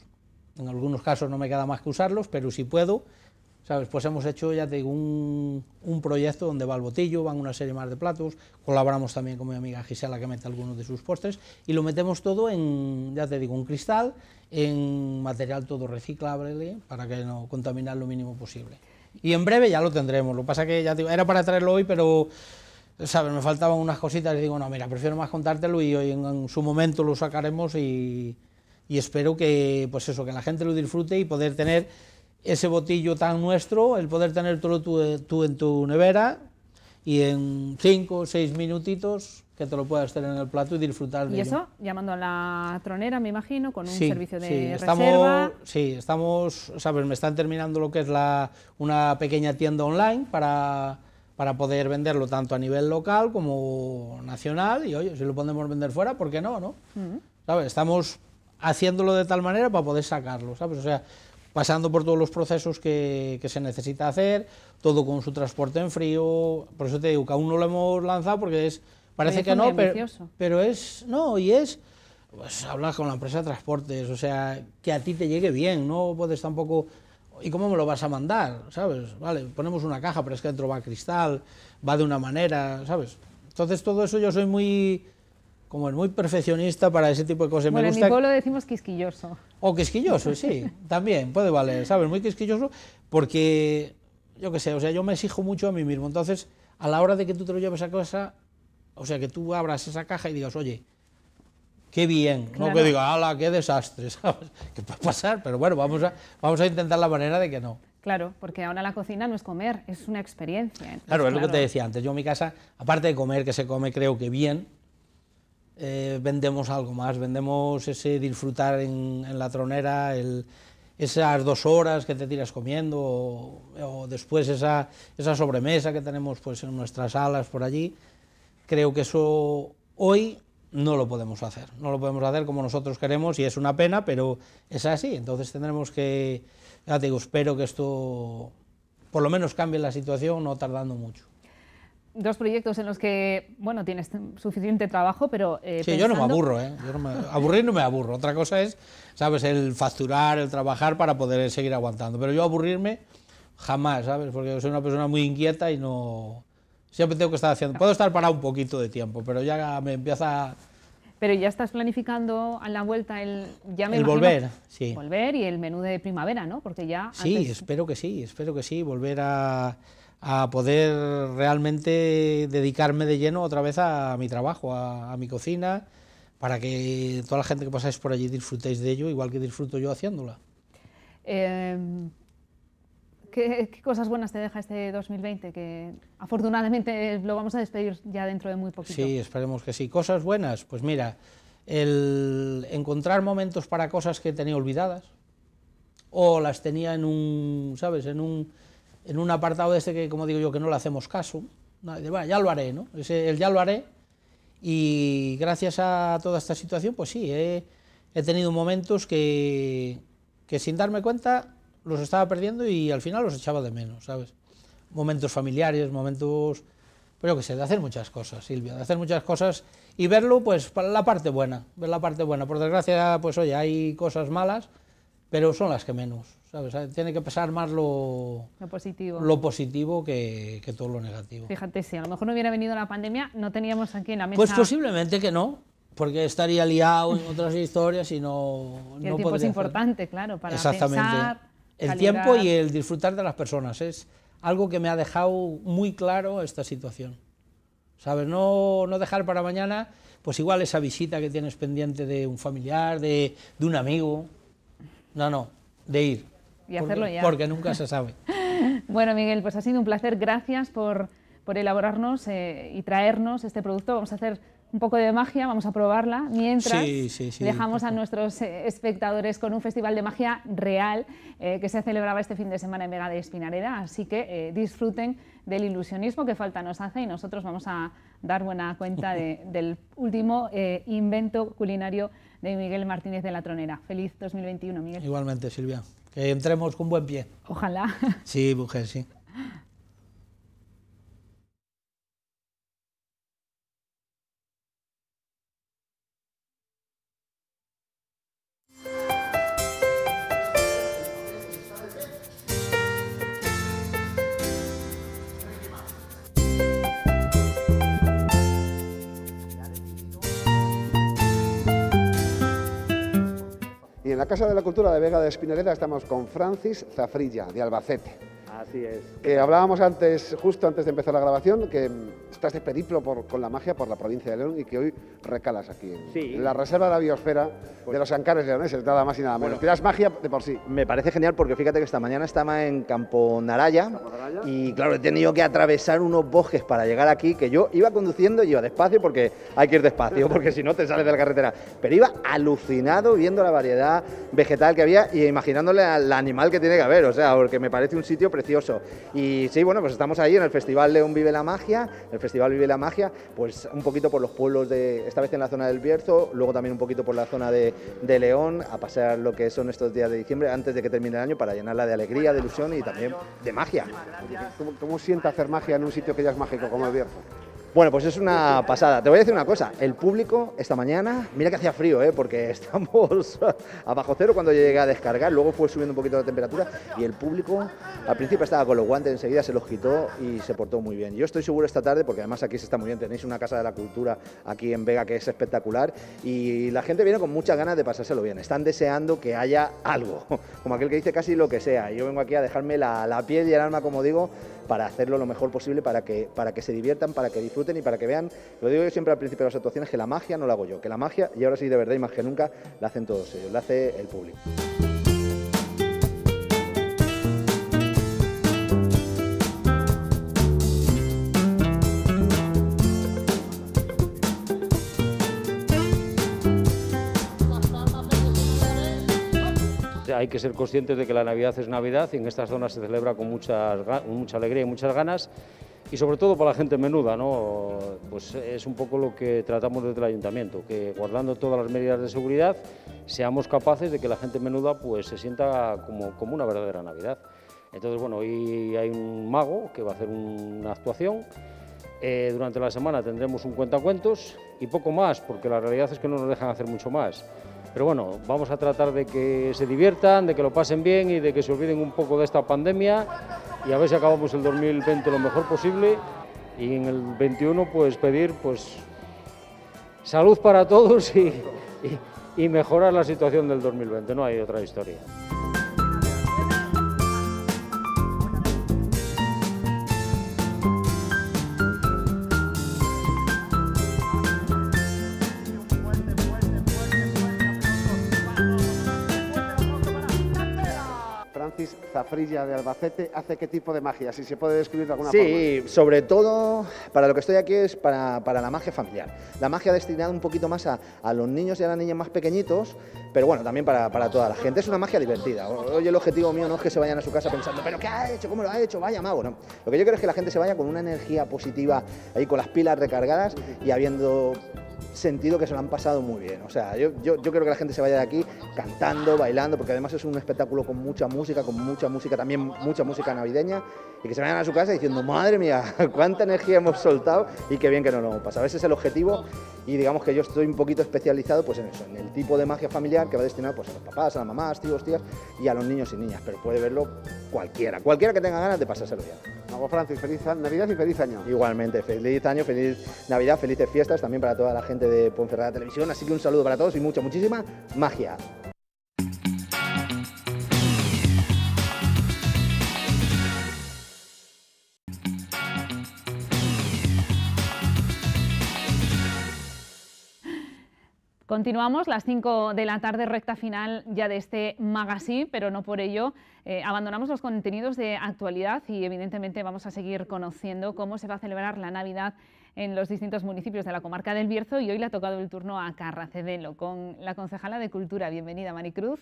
en algunos casos no me queda más que usarlos, pero si puedo, ¿sabes? Pues hemos hecho, ya te un, proyecto donde va el botillo, van una serie más de platos, colaboramos también con mi amiga Gisela que mete algunos de sus postres y lo metemos todo en, ya te digo, un cristal, en material todo reciclable para que no contaminar lo mínimo posible. Y en breve ya lo tendremos, lo que pasa que ya era para traerlo hoy, pero... ¿sabes? Me faltaban unas cositas y digo, no, mira, prefiero más contártelo y hoy en, su momento lo sacaremos y, y espero que pues eso que la gente lo disfrute y poder tener ese botillo tan nuestro, el poder tenerlo tú, tú en tu nevera, y en 5 o 6 minutitos que te lo puedas tener en el plato y disfrutar de Y eso, llamando a la tronera, me imagino, con un servicio de sí, estamos, reserva. Sí, estamos, sabes, me están terminando lo que es la, una pequeña tienda online para, para poder venderlo tanto a nivel local como nacional y oye, si lo podemos vender fuera, ¿por qué no? no? ¿Sabes? Estamos haciéndolo de tal manera para poder sacarlo, ¿sabes? O sea, pasando por todos los procesos que, se necesita hacer, todo con su transporte en frío, por eso te digo que aún no lo hemos lanzado porque es, parece que no, pero, es, no, y es, pues hablas con la empresa de transportes, o sea, que a ti te llegue bien, no puedes tampoco, ¿y cómo me lo vas a mandar? ¿Sabes? Vale, ponemos una caja, pero es que dentro va cristal, va de una manera, ¿sabes? Entonces todo eso yo soy muy como es muy perfeccionista para ese tipo de cosas. Bueno, Me gusta... en decimos quisquilloso. O quisquilloso, sí, también puede valer, ¿sabes? Muy quisquilloso porque, yo qué sé, o sea, yo me exijo mucho a mí mismo. Entonces, a la hora de que tú te lo lleves a casa, o sea, que tú abras esa caja y digas, oye, qué bien, no que diga, ala, qué desastre, ¿sabes? Que a pasar, pero bueno, vamos a, vamos a intentar la manera de que no. Claro, porque ahora la cocina no es comer, es una experiencia. claro, es lo que te decía antes. Yo en mi casa, aparte de comer, que se come creo que bien, eh, vendemos algo más, vendemos ese disfrutar en, la tronera, esas dos horas que te tiras comiendo o, después esa, esa, sobremesa que tenemos pues, en nuestras salas por allí. Creo que eso hoy no lo podemos hacer, no lo podemos hacer como nosotros queremos y es una pena, pero es así, entonces tendremos que, ya te digo, espero que esto por lo menos cambie la situación no tardando mucho dos proyectos en los que, bueno, tienes suficiente trabajo, pero... Eh, sí, yo no me aburro, ¿eh? Aburrir no me aburro. Otra cosa es, ¿sabes? El facturar, el trabajar para poder seguir aguantando. Pero yo aburrirme jamás, ¿sabes? Porque soy una persona muy inquieta y no... Siempre tengo que estar haciendo... Puedo estar parado un poquito de tiempo, pero ya me empieza... Pero ya estás planificando a la vuelta el... Ya el volver, sí. Volver y el menú de primavera, ¿no? Porque ya... Sí, espero que sí, espero que sí. Volver a a poder realmente dedicarme de lleno otra vez a mi trabajo, a, mi cocina, para que toda la gente que pasáis por allí disfrutéis de ello, igual que disfruto yo haciéndola. Em, ¿qué, cosas buenas te deja este 2020? Que afortunadamente lo vamos a despedir ya dentro de muy poquito. Sí, esperemos que sí. Cosas buenas, pues mira, el encontrar momentos para cosas que tenía olvidadas o las tenía en un, ¿sabes? En un en un apartado de este que, como digo yo, que no le hacemos caso. ya lo haré, ¿no? Ese, ya lo haré. Y gracias a toda esta situación, pues sí, he, tenido momentos que, sin darme cuenta los estaba perdiendo y al final los echaba de menos, ¿sabes? Momentos familiares, momentos, pues yo qué sé, de hacer muchas cosas, Silvia, de hacer muchas cosas y verlo, pues, la parte buena, ver la parte buena. Por desgracia, pues oye, hay cosas malas, pero son las que menos. Tiene que pesar más lo, positivo, que, todo lo negativo. Fíjate, si a lo mejor no hubiera venido la pandemia, no teníamos aquí en la pues mesa... Pues posiblemente que no, porque estaría liado en otras historias y no... Y el es importante, claro, para Exactamente. el tiempo y el disfrutar de las personas es algo que me ha dejado muy claro esta situación. ¿Sabes? No, dejar para mañana, pues igual esa visita que tienes pendiente de un familiar, de un amigo. No, no, de ir y hacerlo ya. Porque nunca se sabe. bueno, Miguel, pues ha sido un placer. Gracias por, elaborarnos eh, y traernos este producto. Vamos a hacer un poco de magia, vamos a probarla. Mientras dejamos a nuestros eh, espectadores con un festival de magia real eh, que se celebraba este fin de semana en Vega de Espinareda. Así que disfruten del ilusionismo que falta nos hace y nosotros vamos a dar buena cuenta del último invento culinario de Miguel Martínez de la Tronera. Feliz 2021, Miguel. Igualmente, Silvia. Que entremos con buen pie. Ojalá. Sí, mujer, sí. Y en la Casa de la Cultura de Vega de Espineleda estamos con Francis Zafrilla, de Albacete. Así es. Eh, hablábamos antes, justo antes de empezar la grabación, que estás de periplo por, con la magia por la provincia de León y que hoy recalas aquí, en, la Reserva de la Biosfera de pues los Ancares Leoneses, nada más y nada menos. Bueno, magia de por sí. Me parece genial porque fíjate que esta mañana estaba en Campo Naraya y claro, he tenido que atravesar unos bosques para llegar aquí, que yo iba conduciendo y iba despacio porque hay que ir despacio, porque si no te sales de la carretera. Pero iba alucinado viendo la variedad vegetal que había y imaginándole al animal que tiene que haber, o sea, porque me parece un sitio precioso y sí, bueno, pues estamos ahí en el Festival León Vive la Magia, el Festival Vive la Magia, pues un poquito por los pueblos de, esta vez en la zona del Bierzo, luego también un poquito por la zona de, León, a pasar lo que son estos días de diciembre, antes de que termine el año, para llenarla de alegría, de ilusión y también de magia. ¿Cómo, cómo sienta hacer magia en un sitio que ya es mágico como el Bierzo? Bueno, pues es una pasada. Te voy a decir una cosa, el público esta mañana, mira que hacía frío, ¿eh? porque estamos abajo cero cuando llegué a descargar, luego fue subiendo un poquito la temperatura y el público al principio estaba con los guantes, enseguida se los quitó y se portó muy bien. Yo estoy seguro esta tarde, porque además aquí se está muy bien, tenéis una casa de la cultura aquí en Vega que es espectacular y la gente viene con muchas ganas de pasárselo bien, están deseando que haya algo, como aquel que dice casi lo que sea. Yo vengo aquí a dejarme la, la piel y el alma, como digo, para hacerlo lo mejor posible, para que, para que se diviertan, para que disfruten y para que vean, lo digo yo siempre al principio de las actuaciones, que la magia no la hago yo, que la magia, y ahora sí de verdad y más que nunca, la hacen todos ellos, la hace el público. hay que ser conscientes de que la Navidad es Navidad y en estas zonas se celebra con mucha, alegría y muchas ganas y sobre todo para la gente menuda, ¿no? pues es un poco lo que tratamos desde el ayuntamiento, que guardando todas las medidas de seguridad seamos capaces de que la gente menuda pues, se sienta como, una verdadera Navidad. Entonces, bueno, hoy hay un mago que va a hacer una actuación. Eh, durante la semana tendremos un cuentacuentos y poco más, porque la realidad es que no nos dejan hacer mucho más. Pero bueno, vamos a tratar de que se diviertan, de que lo pasen bien y de que se olviden un poco de esta pandemia y a ver si acabamos el 2020 lo mejor posible y en el 21 pues pedir pues salud para todos y, y mejorar la situación del 2020, no hay otra historia. Frilla de Albacete, ¿hace qué tipo de magia? Si se puede describir de alguna forma. Sí, sobre todo para lo que estoy aquí es para, para, la magia familiar. La magia destinada un poquito más a, a, los niños y a las niñas más pequeñitos, pero bueno, también para, para toda la gente. Es una magia divertida. Oye, el objetivo mío no es que se vayan a su casa pensando, ¿pero qué ha hecho? ¿Cómo lo ha hecho? Vaya mago. No. Lo que yo quiero es que la gente se vaya con una energía positiva, ahí con las pilas recargadas y habiendo sentido que se lo han pasado muy bien. O sea, yo, yo, yo creo que la gente se vaya de aquí cantando, bailando, porque además es un espectáculo con mucha música, con mucha música también, mucha música navideña, y que se vayan a su casa diciendo, madre mía, cuánta energía hemos soltado y qué bien que no lo hemos pasado. Ese es el objetivo y digamos que yo estoy un poquito especializado pues en eso, en el tipo de magia familiar que va destinado pues a los papás, a las mamás, tíos, tías y a los niños y niñas, pero puede verlo cualquiera, cualquiera que tenga ganas de pasárselo bien. vamos Francis, feliz Navidad y feliz año. Igualmente, feliz año, feliz Navidad, felices fiestas también para toda la gente de Ponferrada Televisión, así que un saludo para todos y mucha, muchísima magia. Continuamos las 5 de la tarde, recta final ya de este magazine, pero no por ello eh, abandonamos los contenidos de actualidad y evidentemente vamos a seguir conociendo cómo se va a celebrar la Navidad en los distintos municipios de la comarca del Bierzo y hoy le ha tocado el turno a Carracedelo con la concejala de Cultura. Bienvenida, Maricruz.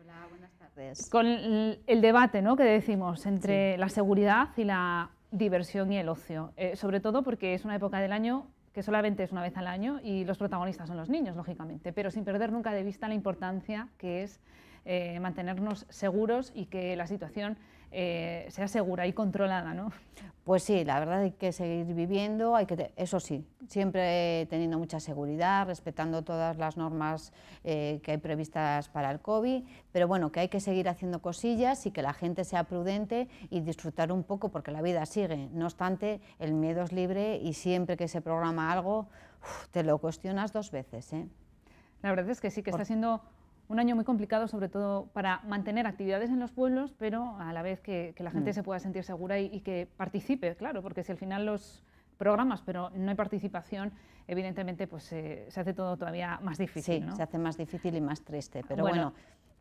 Hola, buenas tardes. Con el debate ¿no? que decimos entre la seguridad y la diversión y el ocio, eh, sobre todo porque es una época del año que solamente es una vez al año y los protagonistas son los niños, lógicamente, pero sin perder nunca de vista la importancia que es eh, mantenernos seguros y que la situación eh, sea segura y controlada, ¿no? Pues sí, la verdad hay que seguir viviendo, hay que eso sí, siempre teniendo mucha seguridad, respetando todas las normas eh, que hay previstas para el COVID, pero bueno, que hay que seguir haciendo cosillas y que la gente sea prudente y disfrutar un poco porque la vida sigue. No obstante, el miedo es libre y siempre que se programa algo, te lo cuestionas dos veces. ¿eh? La verdad es que sí, que está siendo un año muy complicado, sobre todo para mantener actividades en los pueblos, pero a la vez que, la gente mm. se pueda sentir segura y, que participe, claro, porque si al final los programas, pero no hay participación, evidentemente pues eh, se hace todo todavía más difícil. Sí, se hace más difícil y más triste, pero bueno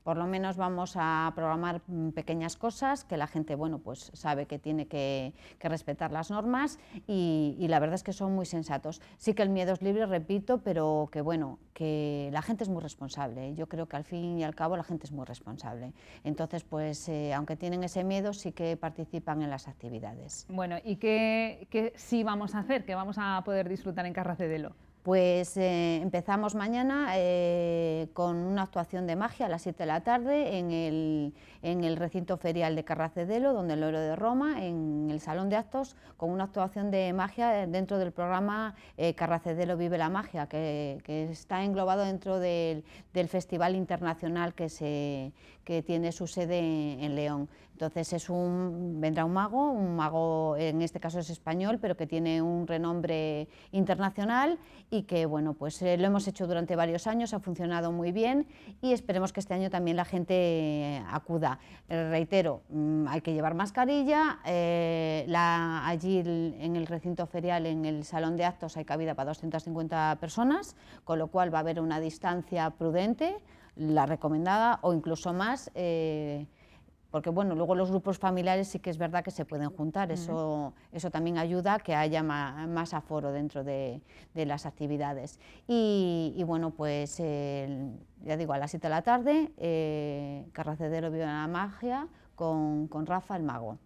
por lo menos vamos a programar mm, pequeñas cosas que la gente bueno, pues sabe que tiene que, respetar las normas y, la verdad es que son muy sensatos. Sí que el miedo es libre, repito, pero que bueno, que la gente es muy responsable. Yo creo que al fin y al cabo la gente es muy responsable. Entonces, pues eh, aunque tienen ese miedo, sí que participan en las actividades. Bueno, ¿y qué, qué sí vamos a hacer? ¿Qué vamos a poder disfrutar en Carracedelo? Pues eh, empezamos mañana eh, con una actuación de magia a las 7 de la tarde en el, recinto ferial de Carracedelo, donde el Oro de Roma, en el Salón de Actos, con una actuación de magia dentro del programa eh, Carracedelo Vive la Magia, que, está englobado dentro del Festival Internacional que se, que tiene su sede en, León. Entonces es un, vendrá un mago, un mago en este caso es español, pero que tiene un renombre internacional y que bueno, pues eh, lo hemos hecho durante varios años, ha funcionado muy bien y esperemos que este año también la gente acuda. Eh, reitero, mm, hay que llevar mascarilla, eh, allí en el recinto ferial, en el salón de actos hay cabida para 250 personas, con lo cual va a haber una distancia prudente la recomendada o incluso más, eh, porque bueno, luego los grupos familiares sí que es verdad que se pueden juntar, eso, eso también ayuda a que haya más, aforo dentro de, las actividades. Y, bueno, pues ya digo, a las 7 de la tarde, eh, Carracedero Viva la Magia con, con Rafa el Mago.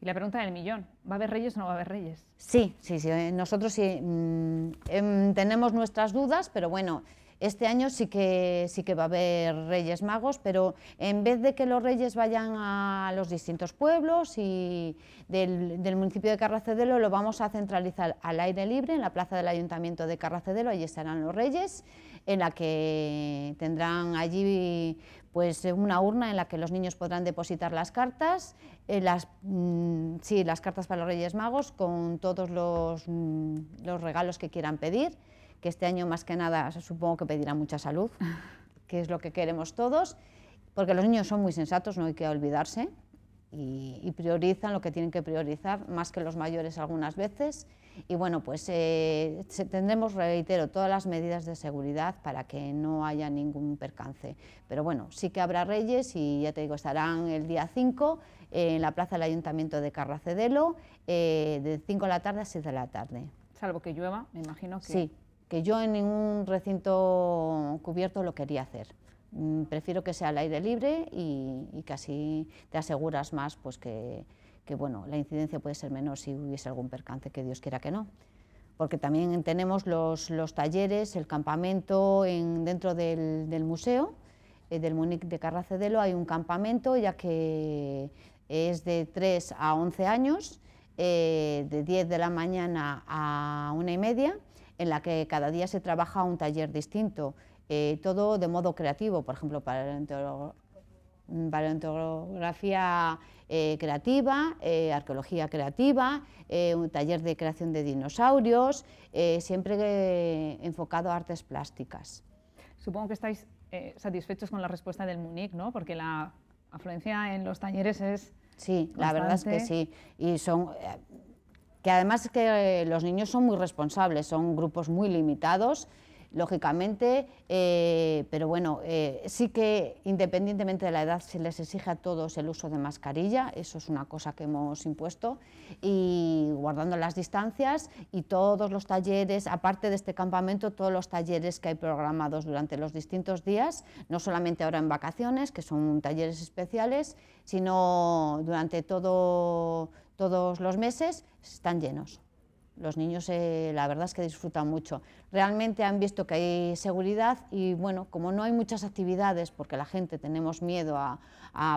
Y la pregunta del millón, ¿va a haber reyes o no va a haber reyes? Sí, sí, sí. Eh, nosotros sí, mm, em, tenemos nuestras dudas, pero bueno, este año sí que, sí que va a haber Reyes Magos, pero en vez de que los Reyes vayan a los distintos pueblos y del, municipio de Carracedelo, lo vamos a centralizar al aire libre, en la plaza del Ayuntamiento de Carracedelo, allí estarán los Reyes, en la que tendrán allí pues una urna en la que los niños podrán depositar las cartas, eh, las, mm, sí, las cartas para los Reyes Magos con todos los mm, regalos que quieran pedir que este año más que nada supongo que pedirá mucha salud, que es lo que queremos todos, porque los niños son muy sensatos, no hay que olvidarse, y, priorizan lo que tienen que priorizar, más que los mayores algunas veces. Y bueno, pues eh, tendremos, reitero, todas las medidas de seguridad para que no haya ningún percance. Pero bueno, sí que habrá reyes y ya te digo, estarán el día 5 en la plaza del Ayuntamiento de Carracedelo, eh, de 5 de la tarde a 6 de la tarde. Salvo que llueva, me imagino que... Sí, que yo en ningún recinto cubierto lo quería hacer. Mm, prefiero que sea al aire libre y, que así te aseguras más pues que, bueno, la incidencia puede ser menor si hubiese algún percance, que Dios quiera que no. Porque también tenemos los, talleres, el campamento dentro del, museo, eh, del Munic de Carracedelo, hay un campamento ya que es de 3 a 11 años, eh, de 10 de la mañana a una y media, en la que cada día se trabaja un taller distinto, eh, todo de modo creativo, por ejemplo, paleontografía eh, creativa, eh, arqueología creativa, un taller de creación de dinosaurios, siempre enfocado a artes plásticas. Supongo que estáis satisfechos con la respuesta del MUNIC, ¿no? porque la afluencia en los talleres es... Sí, la verdad es que sí. Y son y además es que eh, los niños son muy responsables, son grupos muy limitados, lógicamente, eh, pero bueno, eh, sí que independientemente de la edad se les exige a todos el uso de mascarilla, eso es una cosa que hemos impuesto, y guardando las distancias y todos los talleres, aparte de este campamento, todos los talleres que hay programados durante los distintos días, no solamente ahora en vacaciones, que son talleres especiales, sino durante todo todos los meses, están llenos. Los niños eh, la verdad es que disfrutan mucho. Realmente han visto que hay seguridad y bueno, como no hay muchas actividades, porque la gente tenemos miedo a,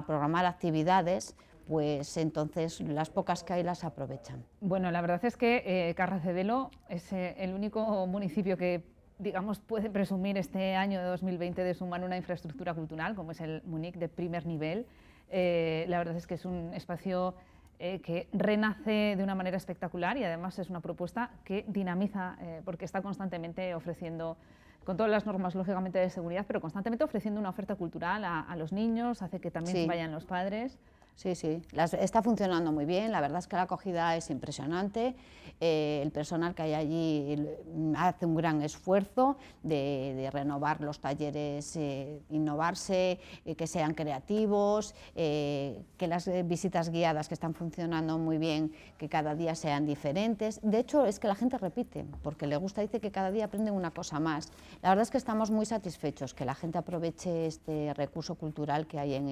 programar actividades, pues entonces las pocas que hay las aprovechan. Bueno, la verdad es que eh, Carracedelo es eh, el único municipio que digamos, puede presumir este año de 2020 de sumar una infraestructura cultural, como es el MUNIC de primer nivel. la verdad es que es un espacio eh, que renace de una manera espectacular y además es una propuesta que dinamiza eh, porque está constantemente ofreciendo, con todas las normas lógicamente de seguridad, pero constantemente ofreciendo una oferta cultural a, los niños, hace que también vayan los padres. Sí, sí, está funcionando muy bien, la verdad es que la acogida es impresionante, eh, el personal que hay allí hace un gran esfuerzo de, renovar los talleres, eh, innovarse, eh, que sean creativos, que las visitas guiadas que están funcionando muy bien, que cada día sean diferentes. De hecho, es que la gente repite, porque le gusta, dice que cada día aprende una cosa más. La verdad es que estamos muy satisfechos que la gente aproveche este recurso cultural que hay en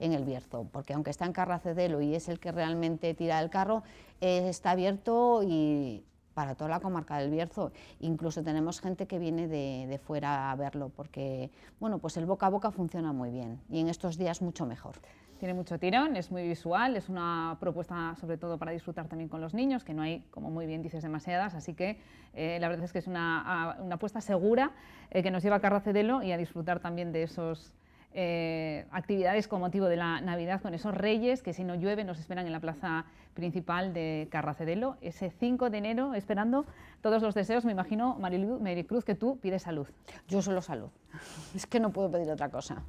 el, Bierzo, porque que está en Carracedelo y es el que realmente tira el carro, eh, está abierto y para toda la comarca del Bierzo. Incluso tenemos gente que viene de, de, fuera a verlo, porque bueno, pues el boca a boca funciona muy bien y en estos días mucho mejor. Tiene mucho tirón, es muy visual, es una propuesta sobre todo para disfrutar también con los niños, que no hay, como muy bien dices, demasiadas, así que eh, la verdad es que es una, una apuesta segura eh, que nos lleva a Carracedelo y a disfrutar también de esos eh, actividades con motivo de la Navidad con esos reyes que si no llueve nos esperan en la plaza principal de Carracedelo ese 5 de enero esperando todos los deseos, me imagino, Cruz, que tú pides salud. Yo solo salud, es que no puedo pedir otra cosa.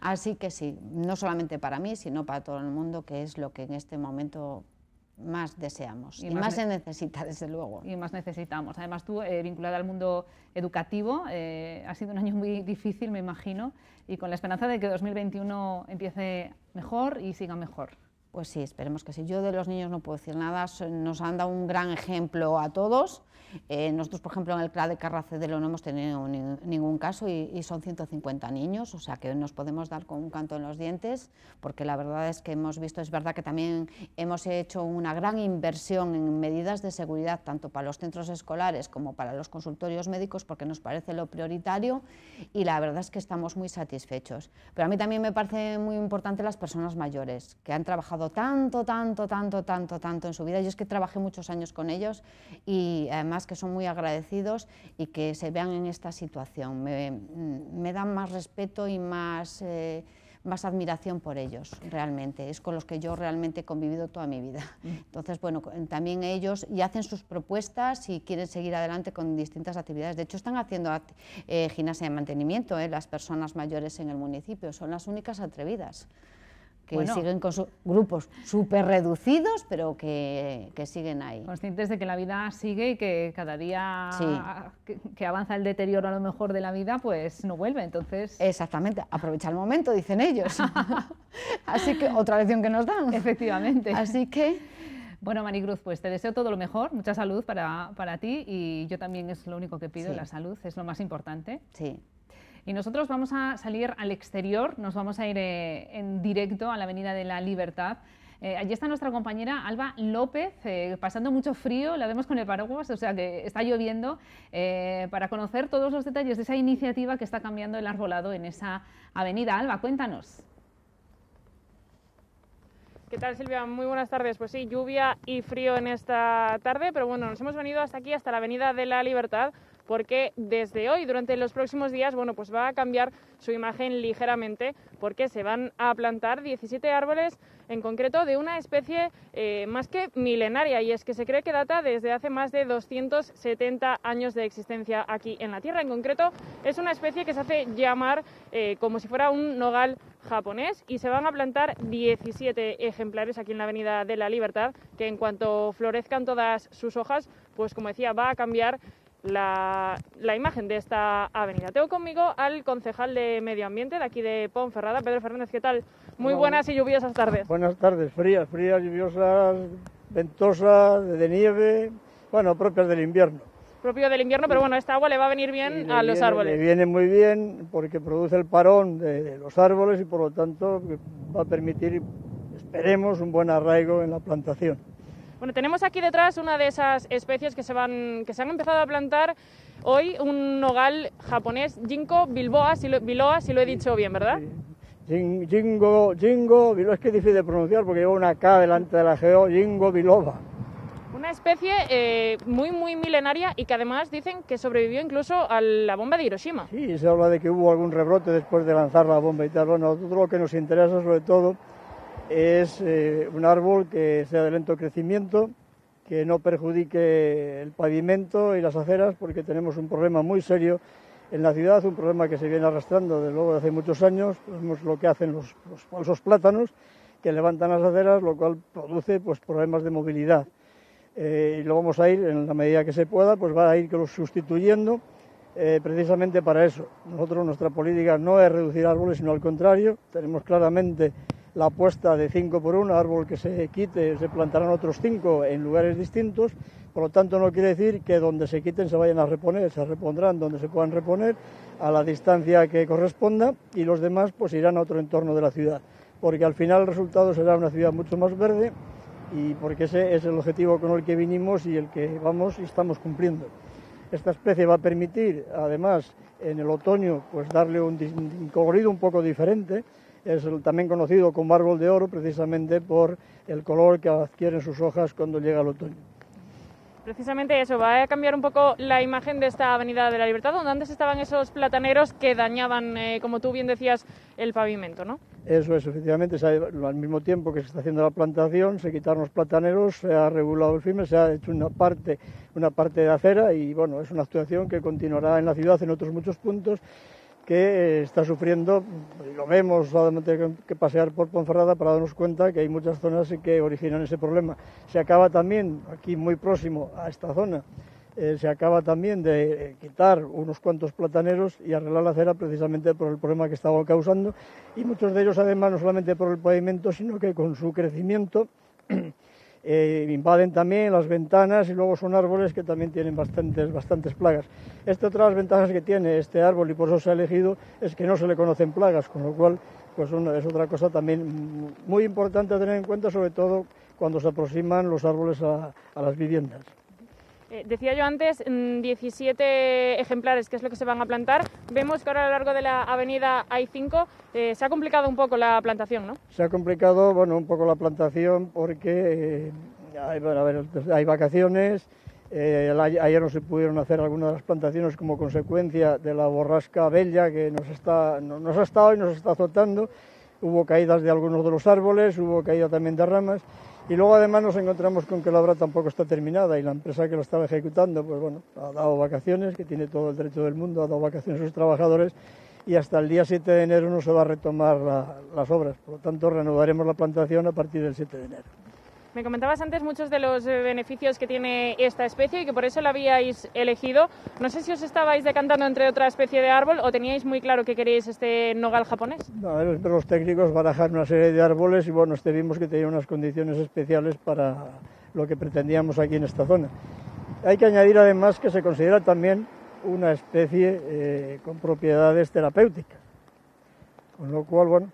Así que sí, no solamente para mí, sino para todo el mundo, que es lo que en este momento más deseamos y, más, se necesita, desde luego. Y más necesitamos. Además, tú, eh, vinculada al mundo educativo, eh, ha sido un año muy difícil, me imagino, y con la esperanza de que 2021 empiece mejor y siga mejor. Pues sí, esperemos que sí. Yo de los niños no puedo decir nada, nos han dado un gran ejemplo a todos eh, nosotros, por ejemplo, en el CLA de Carracedelo no hemos tenido ningún caso y, y, son 150 niños, o sea que nos podemos dar con un canto en los dientes, porque la verdad es que hemos visto, es verdad que también hemos hecho una gran inversión en medidas de seguridad, tanto para los centros escolares como para los consultorios médicos, porque nos parece lo prioritario y la verdad es que estamos muy satisfechos. Pero a mí también me parece muy importante las personas mayores, que han trabajado tanto, tanto, tanto, tanto, tanto en su vida. Yo es que trabajé muchos años con ellos y además que son muy agradecidos y que se vean en esta situación. Me, mm, dan más respeto y más, eh, más admiración por ellos, realmente. Es con los que yo realmente he convivido toda mi vida. Mm. Entonces, bueno, también ellos y hacen sus propuestas y quieren seguir adelante con distintas actividades. De hecho, están haciendo eh, gimnasia de mantenimiento, eh, las personas mayores en el municipio. Son las únicas atrevidas que siguen con sus grupos súper reducidos, pero que, siguen ahí. Conscientes de que la vida sigue y que cada día que, avanza el deterioro a lo mejor de la vida, pues no vuelve, entonces... Exactamente, aprovecha el momento, dicen ellos. Así que otra lección que nos dan. Efectivamente. Así que... Bueno, Maricruz, pues te deseo todo lo mejor, mucha salud para, ti y yo también es lo único que pido, la salud es lo más importante. Sí. Y nosotros vamos a salir al exterior, nos vamos a ir eh, en directo a la Avenida de la Libertad. Eh, allí está nuestra compañera Alba López, eh, pasando mucho frío, la vemos con el paraguas, o sea que está lloviendo, para conocer todos los detalles de esa iniciativa que está cambiando el arbolado en esa avenida. Alba, cuéntanos. ¿Qué tal Silvia? Muy buenas tardes. Pues sí, lluvia y frío en esta tarde, pero bueno, nos hemos venido hasta aquí, hasta la Avenida de la Libertad, porque desde hoy, durante los próximos días, bueno, pues va a cambiar su imagen ligeramente porque se van a plantar 17 árboles, en concreto de una especie eh, más que milenaria, y es que se cree que data desde hace más de 270 años de existencia aquí en la Tierra. En concreto, es una especie que se hace llamar eh, como si fuera un nogal japonés y se van a plantar 17 ejemplares aquí en la Avenida de la Libertad, que en cuanto florezcan todas sus hojas, pues como decía, va a cambiar la, imagen de esta avenida. Tengo conmigo al concejal de Medio Ambiente de aquí de Ponferrada, Pedro Fernández. ¿Qué tal? Muy buenas y lluviosas tardes. Buenas tardes, frías, frías, lluviosas, ventosas, de nieve, bueno, propias del invierno. Propio del invierno, pero bueno, esta agua le va a venir bien a los árboles. Le viene muy bien porque produce el parón de los árboles y por lo tanto va a permitir, esperemos, un buen arraigo en la plantación. Bueno, tenemos aquí detrás una de esas especies que se, van, que se han empezado a plantar hoy, un nogal japonés, Jinko bilboa, si lo, he dicho bien, ¿verdad? Jinko Ginkgo, es que es difícil de pronunciar porque lleva una K delante de la G, jingo biloba. Una especie eh, muy, muy milenaria y que además dicen que sobrevivió incluso a la bomba de Hiroshima. Sí, se habla de que hubo algún rebrote después de lanzar la bomba y tal. Bueno, nosotros lo que nos interesa sobre todo es eh, un árbol que sea de lento crecimiento, que no perjudique el pavimento y las aceras, porque tenemos un problema muy serio en la ciudad, un problema que se viene arrastrando desde luego de hace muchos años. Vemos lo que hacen los, falsos plátanos, que levantan las aceras, lo cual produce pues, problemas de movilidad. Eh, y lo vamos a ir, en la medida que se pueda, pues va a ir sustituyendo eh, precisamente para eso. Nosotros, nuestra política no es reducir árboles, sino al contrario, tenemos claramente la apuesta de cinco por un árbol que se quite, se plantarán otros cinco en lugares distintos. Por lo tanto, no quiere decir que donde se quiten se vayan a reponer, se repondrán donde se puedan reponer a la distancia que corresponda y los demás pues irán a otro entorno de la ciudad, porque al final el resultado será una ciudad mucho más verde y porque ese es el objetivo con el que vinimos y el que vamos y estamos cumpliendo. Esta especie va a permitir, además, en el otoño, pues darle un colorido un poco diferente, es también conocido como árbol de oro precisamente por el color que adquieren sus hojas cuando llega el otoño. Precisamente eso, va a cambiar un poco la imagen de esta Avenida de la Libertad, donde antes estaban esos plataneros que dañaban, eh, como tú bien decías, el pavimento, ¿no? Eso es, efectivamente, al mismo tiempo que se está haciendo la plantación, se quitaron los plataneros, se ha regulado el firme, se ha hecho una parte, una parte de acera y, bueno, es una actuación que continuará en la ciudad en otros muchos puntos que eh, está sufriendo, pues, lo vemos solamente que pasear por Ponferrada para darnos cuenta que hay muchas zonas que originan ese problema. Se acaba también, aquí muy próximo a esta zona, eh, se acaba también de eh, quitar unos cuantos plataneros y arreglar la acera precisamente por el problema que estaba causando y muchos de ellos además no solamente por el pavimento, sino que con su crecimiento Eh, invaden también las ventanas y luego son árboles que también tienen bastantes, bastantes plagas. Esta otra de las ventajas que tiene este árbol y por eso se ha elegido es que no se le conocen plagas, con lo cual pues es otra cosa también muy importante a tener en cuenta, sobre todo cuando se aproximan los árboles a las viviendas. Eh, decía yo antes, 17 mm, ejemplares, que es lo que se van a plantar. Vemos que ahora a lo largo de la avenida hay 5. Eh, se ha complicado un poco la plantación, ¿no? Se ha complicado, un poco la plantación porque eh, hay, vacaciones. ayer no se pudieron hacer algunas de las plantaciones como consecuencia de la borrasca bella que nos, está, nos ha estado y nos está azotando hubo caídas de algunos de los árboles, hubo caída también de ramas. Y luego además nos encontramos con que la obra tampoco está terminada y la empresa que lo estaba ejecutando, pues bueno, ha dado vacaciones, que tiene todo el derecho del mundo, ha dado vacaciones a sus trabajadores y hasta el día 7 de enero no se va a retomar las obras. Por lo tanto, renovaremos la plantación a partir del 7 de enero. Me comentabas antes muchos de los eh, beneficios que tiene esta especie y que por eso la habíais elegido. No sé si os estabais decantando entre otra especie de árbol o teníais muy claro que queríais este nogal japonés. No, los técnicos barajaron una serie de árboles y bueno, este vimos que tenía unas condiciones especiales para lo que pretendíamos aquí en esta zona. Hay que añadir además que se considera también una especie eh, con propiedades terapéuticas, con lo cual, bueno,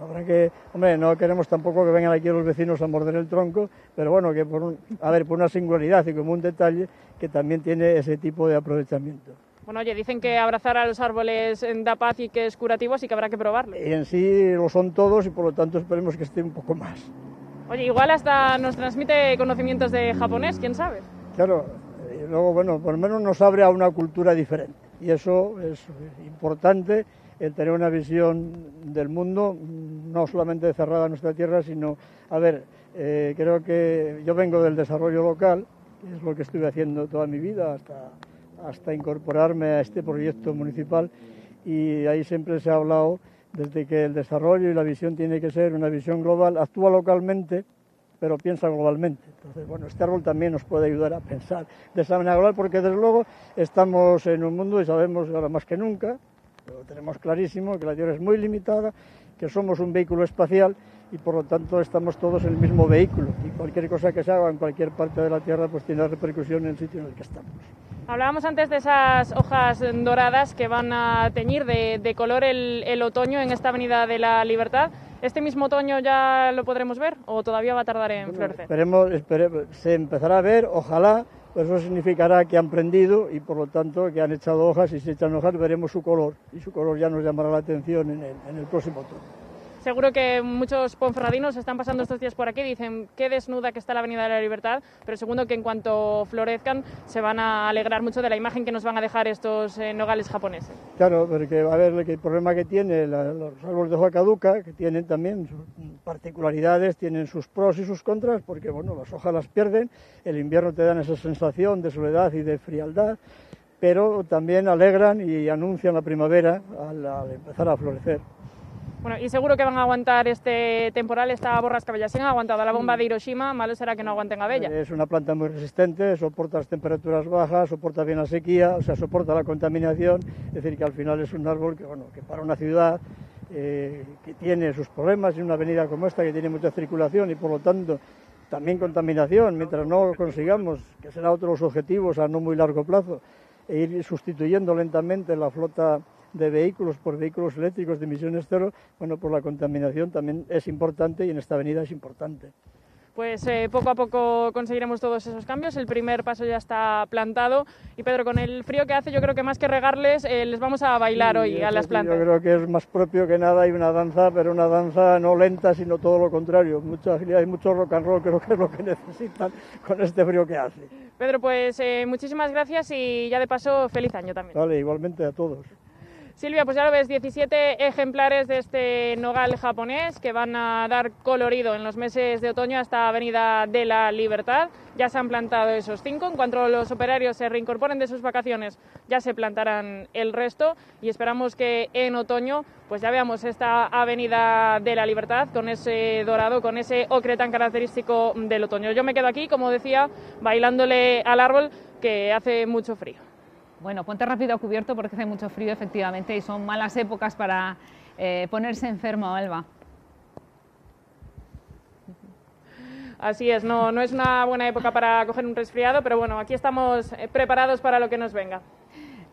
Habrá que, hombre, no queremos tampoco que vengan aquí los vecinos a morder el tronco, pero bueno, que por a ver, por una singularidad y como un detalle que también tiene ese tipo de aprovechamiento. Bueno, oye, dicen que abrazar a los árboles eh, da paz y que es curativo, así que habrá que probarlo. Y en sí lo son todos y por lo tanto esperemos que esté un poco más. Oye, igual hasta nos transmite conocimientos de japonés, quién sabe. Claro, eh, luego, bueno, por lo menos nos abre a una cultura diferente y eso es importante ...el tener una visión del mundo, no solamente cerrada a nuestra tierra, sino, a ver, eh, creo que yo vengo del desarrollo local, es lo que estuve haciendo toda mi vida hasta, hasta incorporarme a este proyecto municipal y ahí siempre se ha hablado desde que el desarrollo y la visión tiene que ser una visión global, actúa localmente, pero piensa globalmente. Entonces, bueno, este árbol también nos puede ayudar a pensar de esa manera global, porque desde luego estamos en un mundo y sabemos ahora más que nunca pero tenemos clarísimo, que la Tierra es muy limitada, que somos un vehículo espacial y por lo tanto estamos todos en el mismo vehículo y cualquier cosa que se haga en cualquier parte de la Tierra pues tiene repercusión en el sitio en el que estamos. Hablábamos antes de esas hojas doradas que van a teñir de, color el, otoño en esta Avenida de la Libertad. ¿Este mismo otoño ya lo podremos ver o todavía va a tardar en florecer? esperemos, se empezará a ver, ojalá, pues eso significará que han prendido y por lo tanto que han echado hojas y si echan hojas veremos su color y su color ya nos llamará la atención en el, en el próximo turno seguro que muchos ponferradinos están pasando estos días por aquí y dicen qué desnuda que está la Avenida de la Libertad, pero segundo que en cuanto florezcan se van a alegrar mucho de la imagen que nos van a dejar estos eh, nogales japoneses. Claro, porque a ver, el problema que tiene los árboles de hoja caduca, que tienen también particularidades, tienen sus pros y sus contras, porque bueno, las hojas las pierden, el invierno te dan esa sensación de soledad y de frialdad, pero también alegran y anuncian la primavera al empezar a florecer. Bueno, y seguro que van a aguantar este temporal, esta borrasca si han aguantado la bomba de mm. Hiroshima, malo será que no aguanten a Bella. Es una planta muy resistente, soporta las temperaturas bajas, soporta bien la sequía, o sea, soporta la contaminación, es decir, que al final es un árbol que, bueno, que para una ciudad eh, que tiene sus problemas, y una avenida como esta que tiene mucha circulación y por lo tanto también contaminación, mientras no consigamos, que será otro los objetivos a no muy largo plazo, e ir sustituyendo lentamente la flota de vehículos por vehículos eléctricos de emisiones cero, bueno, por la contaminación también es importante y en esta avenida es importante pues eh, poco a poco conseguiremos todos esos cambios. El primer paso ya está plantado y Pedro, con el frío que hace, yo creo que más que regarles, eh, les vamos a bailar hoy a las plantas. Yo creo que es más propio que nada hay una danza, pero una danza no lenta, sino todo lo contrario. Mucha agilidad y mucho rock and roll creo que es lo que necesitan con este frío que hace. Pedro, pues eh, muchísimas gracias y ya de paso feliz año también. Vale, igualmente a todos. Silvia, pues ya lo ves, 17 ejemplares de este nogal japonés que van a dar colorido en los meses de otoño esta Avenida de la Libertad. Ya se han plantado esos cinco. En cuanto los operarios se reincorporen de sus vacaciones, ya se plantarán el resto y esperamos que en otoño pues ya veamos esta Avenida de la Libertad con ese dorado, con ese ocre tan característico del otoño. Yo me quedo aquí, como decía, bailándole al árbol que hace mucho frío. Bueno, ponte rápido a cubierto porque hace mucho frío, efectivamente, y son malas épocas para eh, ponerse enfermo, Alba. Así es, no, no es una buena época para coger un resfriado, pero bueno, aquí estamos eh, preparados para lo que nos venga.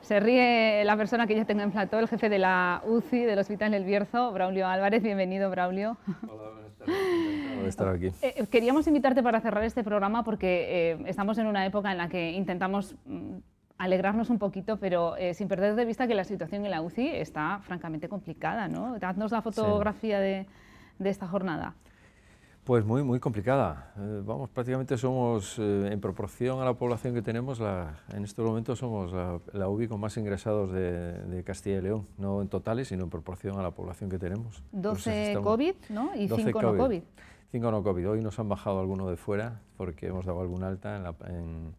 Se ríe la persona que ya tengo en plató, el jefe de la UCI del Hospital El Bierzo, Braulio Álvarez. Bienvenido, Braulio. Hola, buenas tardes. aquí. Eh, queríamos invitarte para cerrar este programa porque estamos en una época en la que intentamos mm, alegrarnos un poquito, pero eh, sin perder de vista que la situación en la UCI está francamente complicada, ¿no? Dadnos la fotografía de, esta jornada. Pues muy, muy complicada. Eh, vamos, prácticamente somos, eh, en proporción a la población que tenemos, la, en estos momentos somos la, UBI con más ingresados de, Castilla y León, no en totales, sino en proporción a la población que tenemos. 12 COVID, ¿no? Y 5 no COVID. 5 no COVID. Hoy nos han bajado alguno de fuera porque hemos dado algún alta en, la, en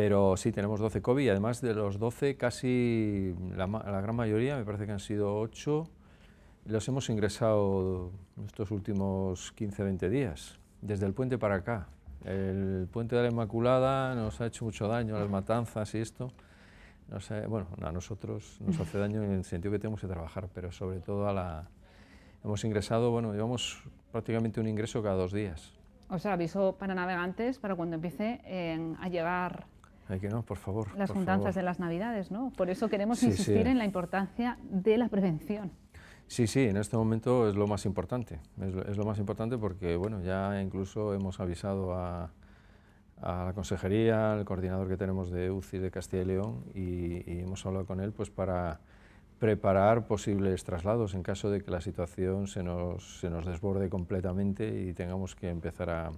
pero sí, tenemos 12 COVID y además de los 12, casi la, gran mayoría, me parece que han sido 8, los hemos ingresado estos últimos 15-20 días, desde el puente para acá. El puente de la Inmaculada nos ha hecho mucho daño, las matanzas y esto. bueno, a nosotros nos hace daño en el sentido que tenemos que trabajar, pero sobre todo a la... Hemos ingresado, bueno, llevamos prácticamente un ingreso cada dos días. O sea, aviso para navegantes para cuando empiece a llegar hay que no, por favor. Las juntanzas de las Navidades, ¿no? Por eso queremos insistir en la importancia de la prevención. Sí, sí, en este momento es lo más importante. Es lo, más importante porque, bueno, ya incluso hemos avisado a, la consejería, al coordinador que tenemos de UCI de Castilla y León y, hemos hablado con él pues para preparar posibles traslados en caso de que la situación se nos, desborde completamente y tengamos que empezar a,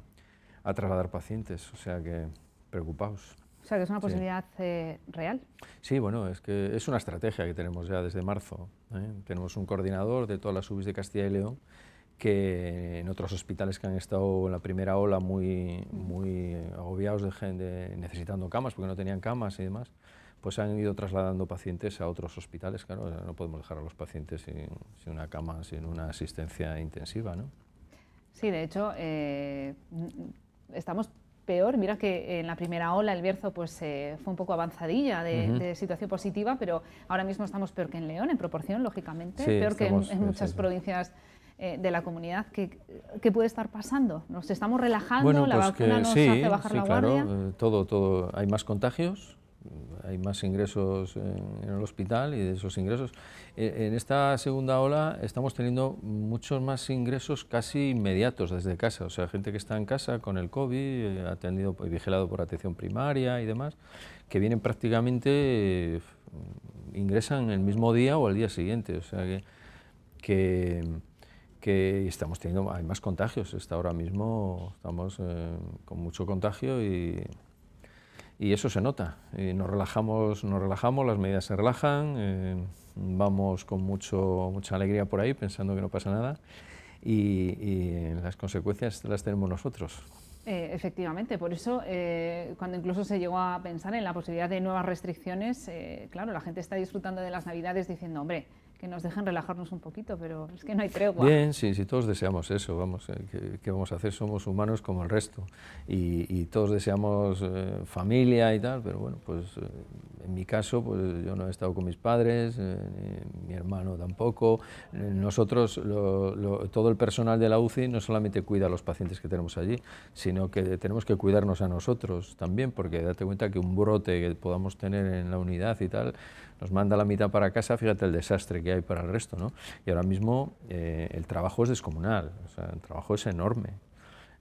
a trasladar pacientes, o sea que preocupaos. O sea, que es una posibilidad eh, real. Sí, bueno, es que es una estrategia que tenemos ya desde marzo. ¿eh? Tenemos un coordinador de todas las UBIs de Castilla y León que en otros hospitales que han estado en la primera ola muy, muy agobiados de gente necesitando camas porque no tenían camas y demás, pues han ido trasladando pacientes a otros hospitales. Claro, no podemos dejar a los pacientes sin, una cama, sin una asistencia intensiva, ¿no? Sí, de hecho, eh, estamos peor. Mira que en la primera ola el Bierzo pues, eh, fue un poco avanzadilla de, situación positiva, pero ahora mismo estamos peor que en León, en proporción, lógicamente, peor que en, muchas provincias eh, de la comunidad. ¿Qué, puede estar pasando? ¿Nos estamos relajando? ¿La pues vacuna nos hace bajar la guardia? Eh, todo, todo. Hay más contagios, hay más ingresos en, el hospital y de esos ingresos. Eh, en, esta segunda ola estamos teniendo muchos más ingresos casi inmediatos desde casa, o sea, gente que está en casa con el COVID, eh, atendido y pues, vigilado por atención primaria y demás, que vienen prácticamente, eh, ingresan el mismo día o al día siguiente, o sea que, que estamos teniendo, hay más contagios, está ahora mismo estamos con mucho contagio y y eso se nota. nos relajamos, nos relajamos, las medidas se relajan, eh, vamos con mucho, mucha alegría por ahí pensando que no pasa nada y, las consecuencias las tenemos nosotros. Eh, efectivamente, por eso eh, cuando incluso se llegó a pensar en la posibilidad de nuevas restricciones, claro, la gente está disfrutando de las Navidades diciendo, hombre, que nos dejen relajarnos un poquito, pero es que no hay tregua. Bien, sí, sí, todos deseamos eso, vamos, eh, ¿qué, vamos a hacer? Somos humanos como el resto y, todos deseamos eh, familia y tal, pero bueno, pues eh, en mi caso, pues yo no he estado con mis padres, mi hermano tampoco, nosotros, todo el personal de la UCI no solamente cuida a los pacientes que tenemos allí, sino que tenemos que cuidarnos a nosotros también, porque date cuenta que un brote que podamos tener en la unidad y tal, nos manda la mitad para casa, fíjate el desastre que hay para el resto, ¿no? Y ahora mismo eh, el trabajo es descomunal, el trabajo es enorme.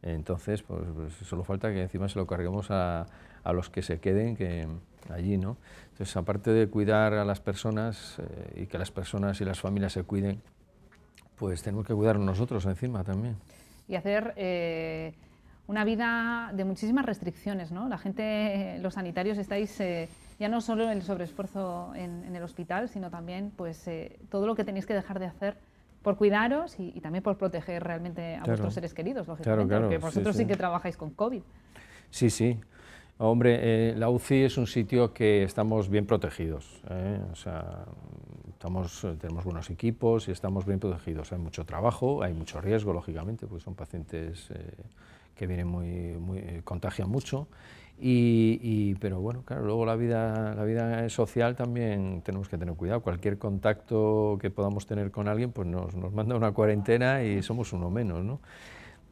Entonces, pues, pues, solo falta que encima se lo carguemos a, los que se queden que, allí, ¿no? Entonces, aparte de cuidar a las personas eh, y que las personas y las familias se cuiden, pues tenemos que cuidar nosotros encima también. Y hacer... Eh, una vida de muchísimas restricciones, ¿no? La gente, los sanitarios estáis ya no solo el sobreesfuerzo en, el hospital, sino también pues, eh, todo lo que tenéis que dejar de hacer por cuidaros y, también por proteger realmente a vuestros seres queridos, lógicamente, porque vosotros sí, que trabajáis con COVID. Sí, sí. Hombre, eh, la UCI es un sitio que estamos bien protegidos. ¿eh? tenemos buenos equipos y estamos bien protegidos. Hay mucho trabajo, hay mucho riesgo, lógicamente, porque son pacientes que vienen muy, muy, contagian mucho y, pero bueno, claro, luego la vida, la vida social también tenemos que tener cuidado. Cualquier contacto que podamos tener con alguien, pues nos, nos manda una cuarentena y somos uno menos, ¿no?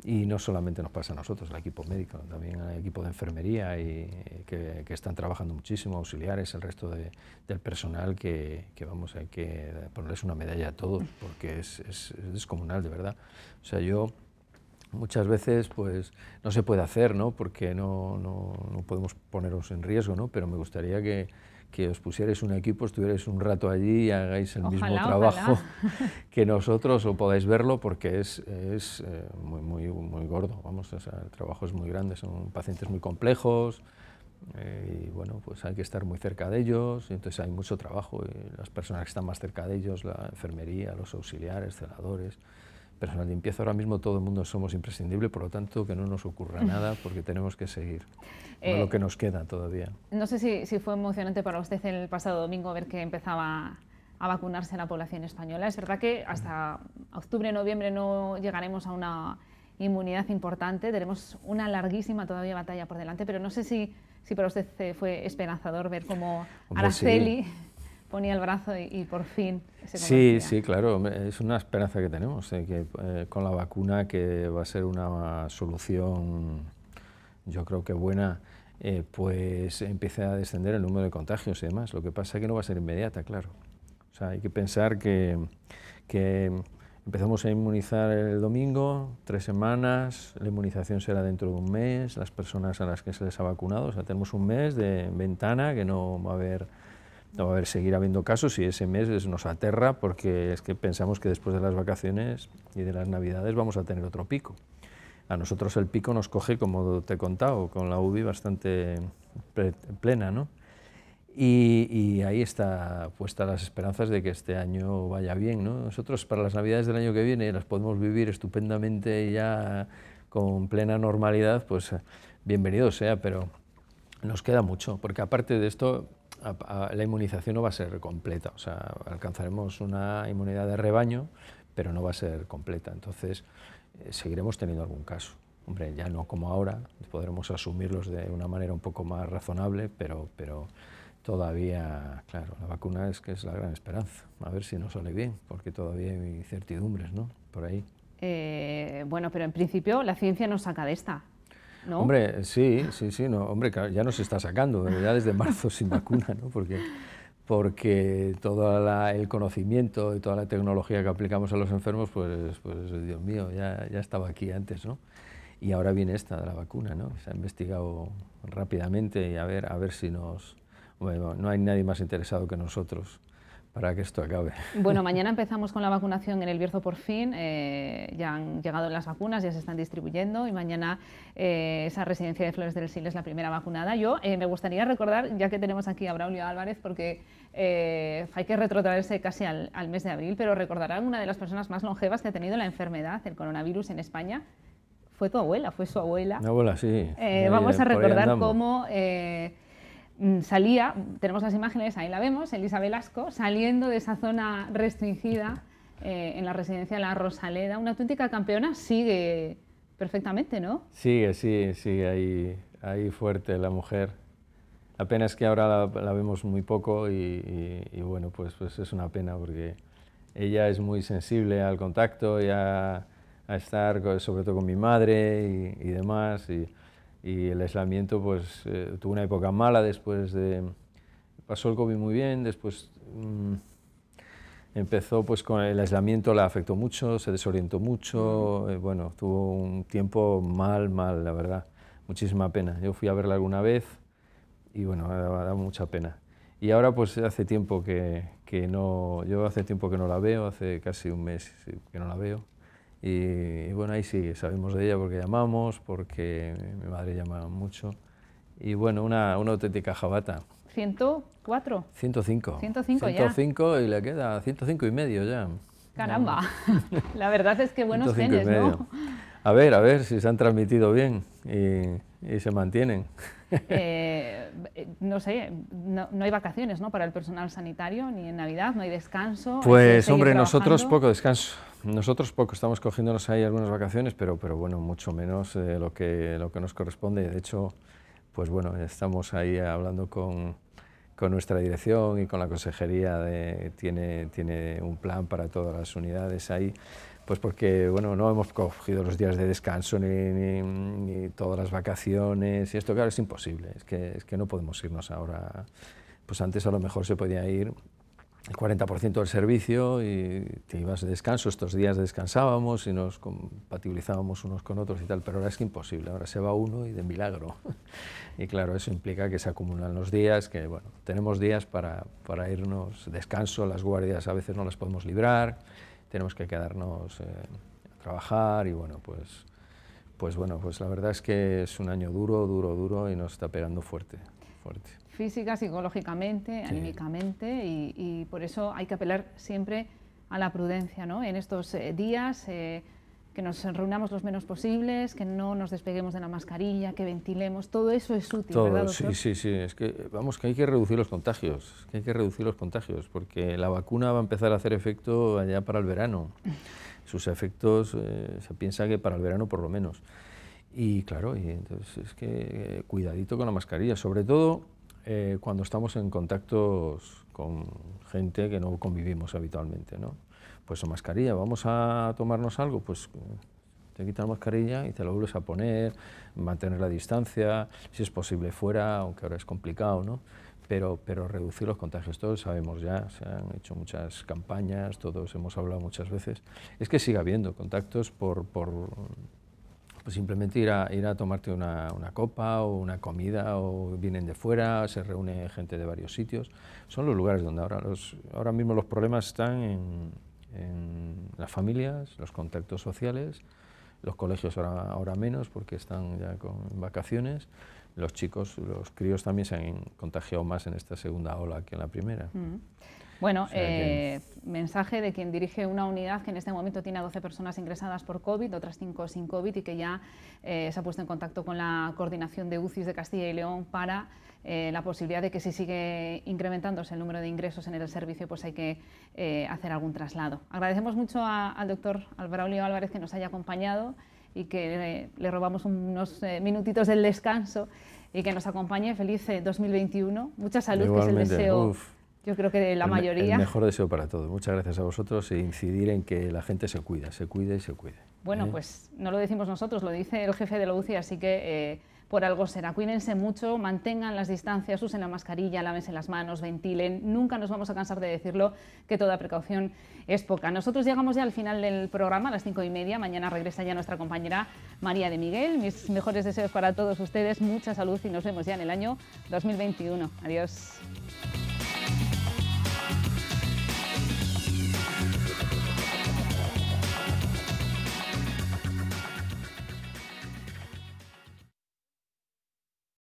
Y no solamente nos pasa a nosotros, al equipo médico, también al equipo de enfermería y, eh, que, están trabajando muchísimo, auxiliares, el resto del personal, que, que, vamos, a que ponerles una medalla a todos, porque es, es, es descomunal, de verdad. O sea, yo muchas veces pues no se puede hacer, porque no, podemos poneros en riesgo, pero me gustaría que, os pusierais un equipo, estuvierais un rato allí y hagáis el mismo trabajo que nosotros o podáis verlo porque es, eh, muy, muy, muy gordo, vamos, o el trabajo es muy grande, son pacientes muy complejos eh, y bueno, pues hay que estar muy cerca de ellos, entonces hay mucho trabajo y las personas que están más cerca de ellos, la enfermería, los auxiliares, celadores, pero en la limpieza ahora mismo todo el mundo somos imprescindible, por lo tanto que no nos ocurra nada porque tenemos que seguir con eh, lo que nos queda todavía. No sé si, si, fue emocionante para usted el pasado domingo ver que empezaba a vacunarse la población española. Es verdad que hasta octubre, noviembre no llegaremos a una inmunidad importante, tenemos una larguísima todavía batalla por delante, pero no sé si, si para usted eh, fue esperanzador ver cómo Araceli ponía el brazo y, por fin Sí, sí, claro, es una esperanza que tenemos, eh, que eh, con la vacuna que va a ser una solución, yo creo que buena, eh, pues empiece a descender el número de contagios y demás. Lo que pasa es que no va a ser inmediata, claro. O sea, hay que pensar que, que Empezamos a inmunizar el domingo, tres semanas, la inmunización será dentro de un mes, las personas a las que se les ha vacunado, o sea, tenemos un mes de ventana que no va a haber no va a haber, seguir habiendo casos y ese mes nos aterra porque es que pensamos que después de las vacaciones y de las navidades vamos a tener otro pico. A nosotros el pico nos coge, como te he contado, con la UBI bastante plena, ¿no? Y, ahí está puestas las esperanzas de que este año vaya bien. ¿no? Nosotros para las navidades del año que viene las podemos vivir estupendamente ya con plena normalidad, pues bienvenido sea, pero nos queda mucho, porque aparte de esto la inmunización no va a ser completa, o sea, alcanzaremos una inmunidad de rebaño, pero no va a ser completa, entonces eh, seguiremos teniendo algún caso. Hombre, ya no como ahora, podremos asumirlos de una manera un poco más razonable, pero, pero todavía, claro, la vacuna es que es la gran esperanza, a ver si nos sale bien, porque todavía hay incertidumbres, ¿no?, por ahí. Eh, bueno, pero en principio la ciencia nos saca de esta. Hombre, sí, sí, sí, no, hombre, ya nos está sacando, ya desde marzo sin vacuna, ¿no? Porque, porque todo el conocimiento y toda la tecnología que aplicamos a los enfermos, pues, pues Dios mío, ya, ya estaba aquí antes, ¿no? Y ahora viene esta de la vacuna, ¿no? Se ha investigado rápidamente y a ver, a ver si nos... Bueno, no hay nadie más interesado que nosotros para que esto acabe. Bueno, mañana empezamos con la vacunación en el Bierzo por fin. Eh, ya han llegado las vacunas, ya se están distribuyendo y mañana eh, esa residencia de Flores del Sil es la primera vacunada. Yo eh, me gustaría recordar, ya que tenemos aquí a Braulio Álvarez, porque hay que retrotraerse casi al, mes de abril, pero recordarán una de las personas más longevas que ha tenido la enfermedad, el coronavirus en España, fue tu abuela, fue su abuela. Mi abuela, sí. vamos a recordar cómo Mm, salía, tenemos las imágenes, ahí la vemos, Elisa Velasco, saliendo de esa zona restringida eh, en la residencia de la Rosaleda, una auténtica campeona, sigue perfectamente, ¿no? Sigue, sí sigue ahí, fuerte la mujer. La pena es que ahora la, vemos muy poco y, bueno, pues, pues es una pena porque ella es muy sensible al contacto y a, estar, sobre todo con mi madre y, y demás. Y, y el aislamiento pues eh, tuvo una época mala después de... Pasó el COVID muy bien, después mm, empezó pues con el aislamiento, la afectó mucho, se desorientó mucho, eh, bueno, tuvo un tiempo mal, mal, la verdad, muchísima pena. Yo fui a verla alguna vez y bueno, me mucha pena. Y ahora pues hace tiempo que, que no, yo hace tiempo que no la veo, hace casi un mes que no la veo. Y, bueno, ahí sí, sabemos de ella porque llamamos, porque mi madre llama mucho. Y bueno, una, una auténtica jabata. ¿104? 105. 105, 105 y le queda 105 y medio ya. Caramba, la verdad es que buenos genes, ¿no? A ver, a ver si se han transmitido bien y, se mantienen. Eh, eh, no sé, no, hay vacaciones ¿no? para el personal sanitario, ni en Navidad, no hay descanso. Pues hombre, nosotros poco descanso. Nosotros poco estamos cogiéndonos ahí algunas vacaciones, pero, pero bueno, mucho menos eh, lo, que, lo que nos corresponde. De hecho, pues bueno, estamos ahí hablando con, nuestra dirección y con la consejería. tiene, tiene un plan para todas las unidades ahí pues porque bueno, no hemos cogido los días de descanso ni, todas las vacaciones y esto, claro, es imposible, es que, es que no podemos irnos ahora. Pues antes a lo mejor se podía ir el 40% del servicio y te ibas de descanso, estos días descansábamos y nos compatibilizábamos unos con otros y tal, pero ahora es que imposible, ahora se va uno y de milagro. y claro, eso implica que se acumulan los días, que bueno, tenemos días para, para irnos, descanso, las guardias a veces no las podemos librar, tenemos que quedarnos eh, a trabajar y bueno, pues, pues bueno, pues la verdad es que es un año duro, duro, duro y nos está pegando fuerte, fuerte. Física, psicológicamente, anímicamente y, por eso hay que apelar siempre a la prudencia ¿no? en estos eh, días. Eh, que nos reunamos los menos posibles, que no nos despeguemos de la mascarilla, que ventilemos, todo eso es útil. Todo, sí, sí, sí, es que vamos, que hay que reducir los contagios, que hay que reducir los contagios, porque la vacuna va a empezar a hacer efecto allá para el verano. Sus efectos eh, se piensa que para el verano por lo menos. Y claro, y entonces es que eh, cuidadito con la mascarilla, sobre todo eh, cuando estamos en contactos con gente que no convivimos habitualmente, ¿no? pues mascarilla, vamos a tomarnos algo, pues te quitas la mascarilla y te la vuelves a poner, mantener la distancia, si es posible fuera, aunque ahora es complicado, ¿no? Pero, pero reducir los contagios, todos sabemos ya, se han hecho muchas campañas, todos hemos hablado muchas veces, es que sigue habiendo contactos por, por pues, simplemente ir a, ir a tomarte una, una, copa o una comida o vienen de fuera, se reúne gente de varios sitios, son los lugares donde ahora, los, ahora mismo los problemas están en en las familias, los contactos sociales, los colegios ahora, ahora menos porque están ya con vacaciones, los chicos, los críos también se han contagiado más en esta segunda ola que en la primera. Mm. Bueno, eh, mensaje de quien dirige una unidad que en este momento tiene a 12 personas ingresadas por COVID, otras 5 sin COVID y que ya eh, se ha puesto en contacto con la coordinación de UCIs de Castilla y León para eh, la posibilidad de que si sigue incrementándose el número de ingresos en el servicio, pues hay que eh, hacer algún traslado. Agradecemos mucho al doctor Albraulio Álvarez que nos haya acompañado y que le robamos unos eh, minutitos del descanso y que nos acompañe. Feliz 2021. Mucha salud, que es el deseo. yo creo que la mayoría. mejor deseo para todos. Muchas gracias a vosotros e incidir en que la gente se cuida, se cuide y se cuide. Bueno, pues no lo decimos nosotros, lo dice el jefe de la UCI, así que por algo será. Cuídense mucho, mantengan las distancias, usen la mascarilla, lávense las manos, ventilen. Nunca nos vamos a cansar de decirlo, que toda precaución es poca. Nosotros llegamos ya al final del programa, a las cinco y media. Mañana regresa ya nuestra compañera María de Miguel. Mis mejores deseos para todos ustedes, mucha salud y nos vemos ya en el año 2021. Adiós.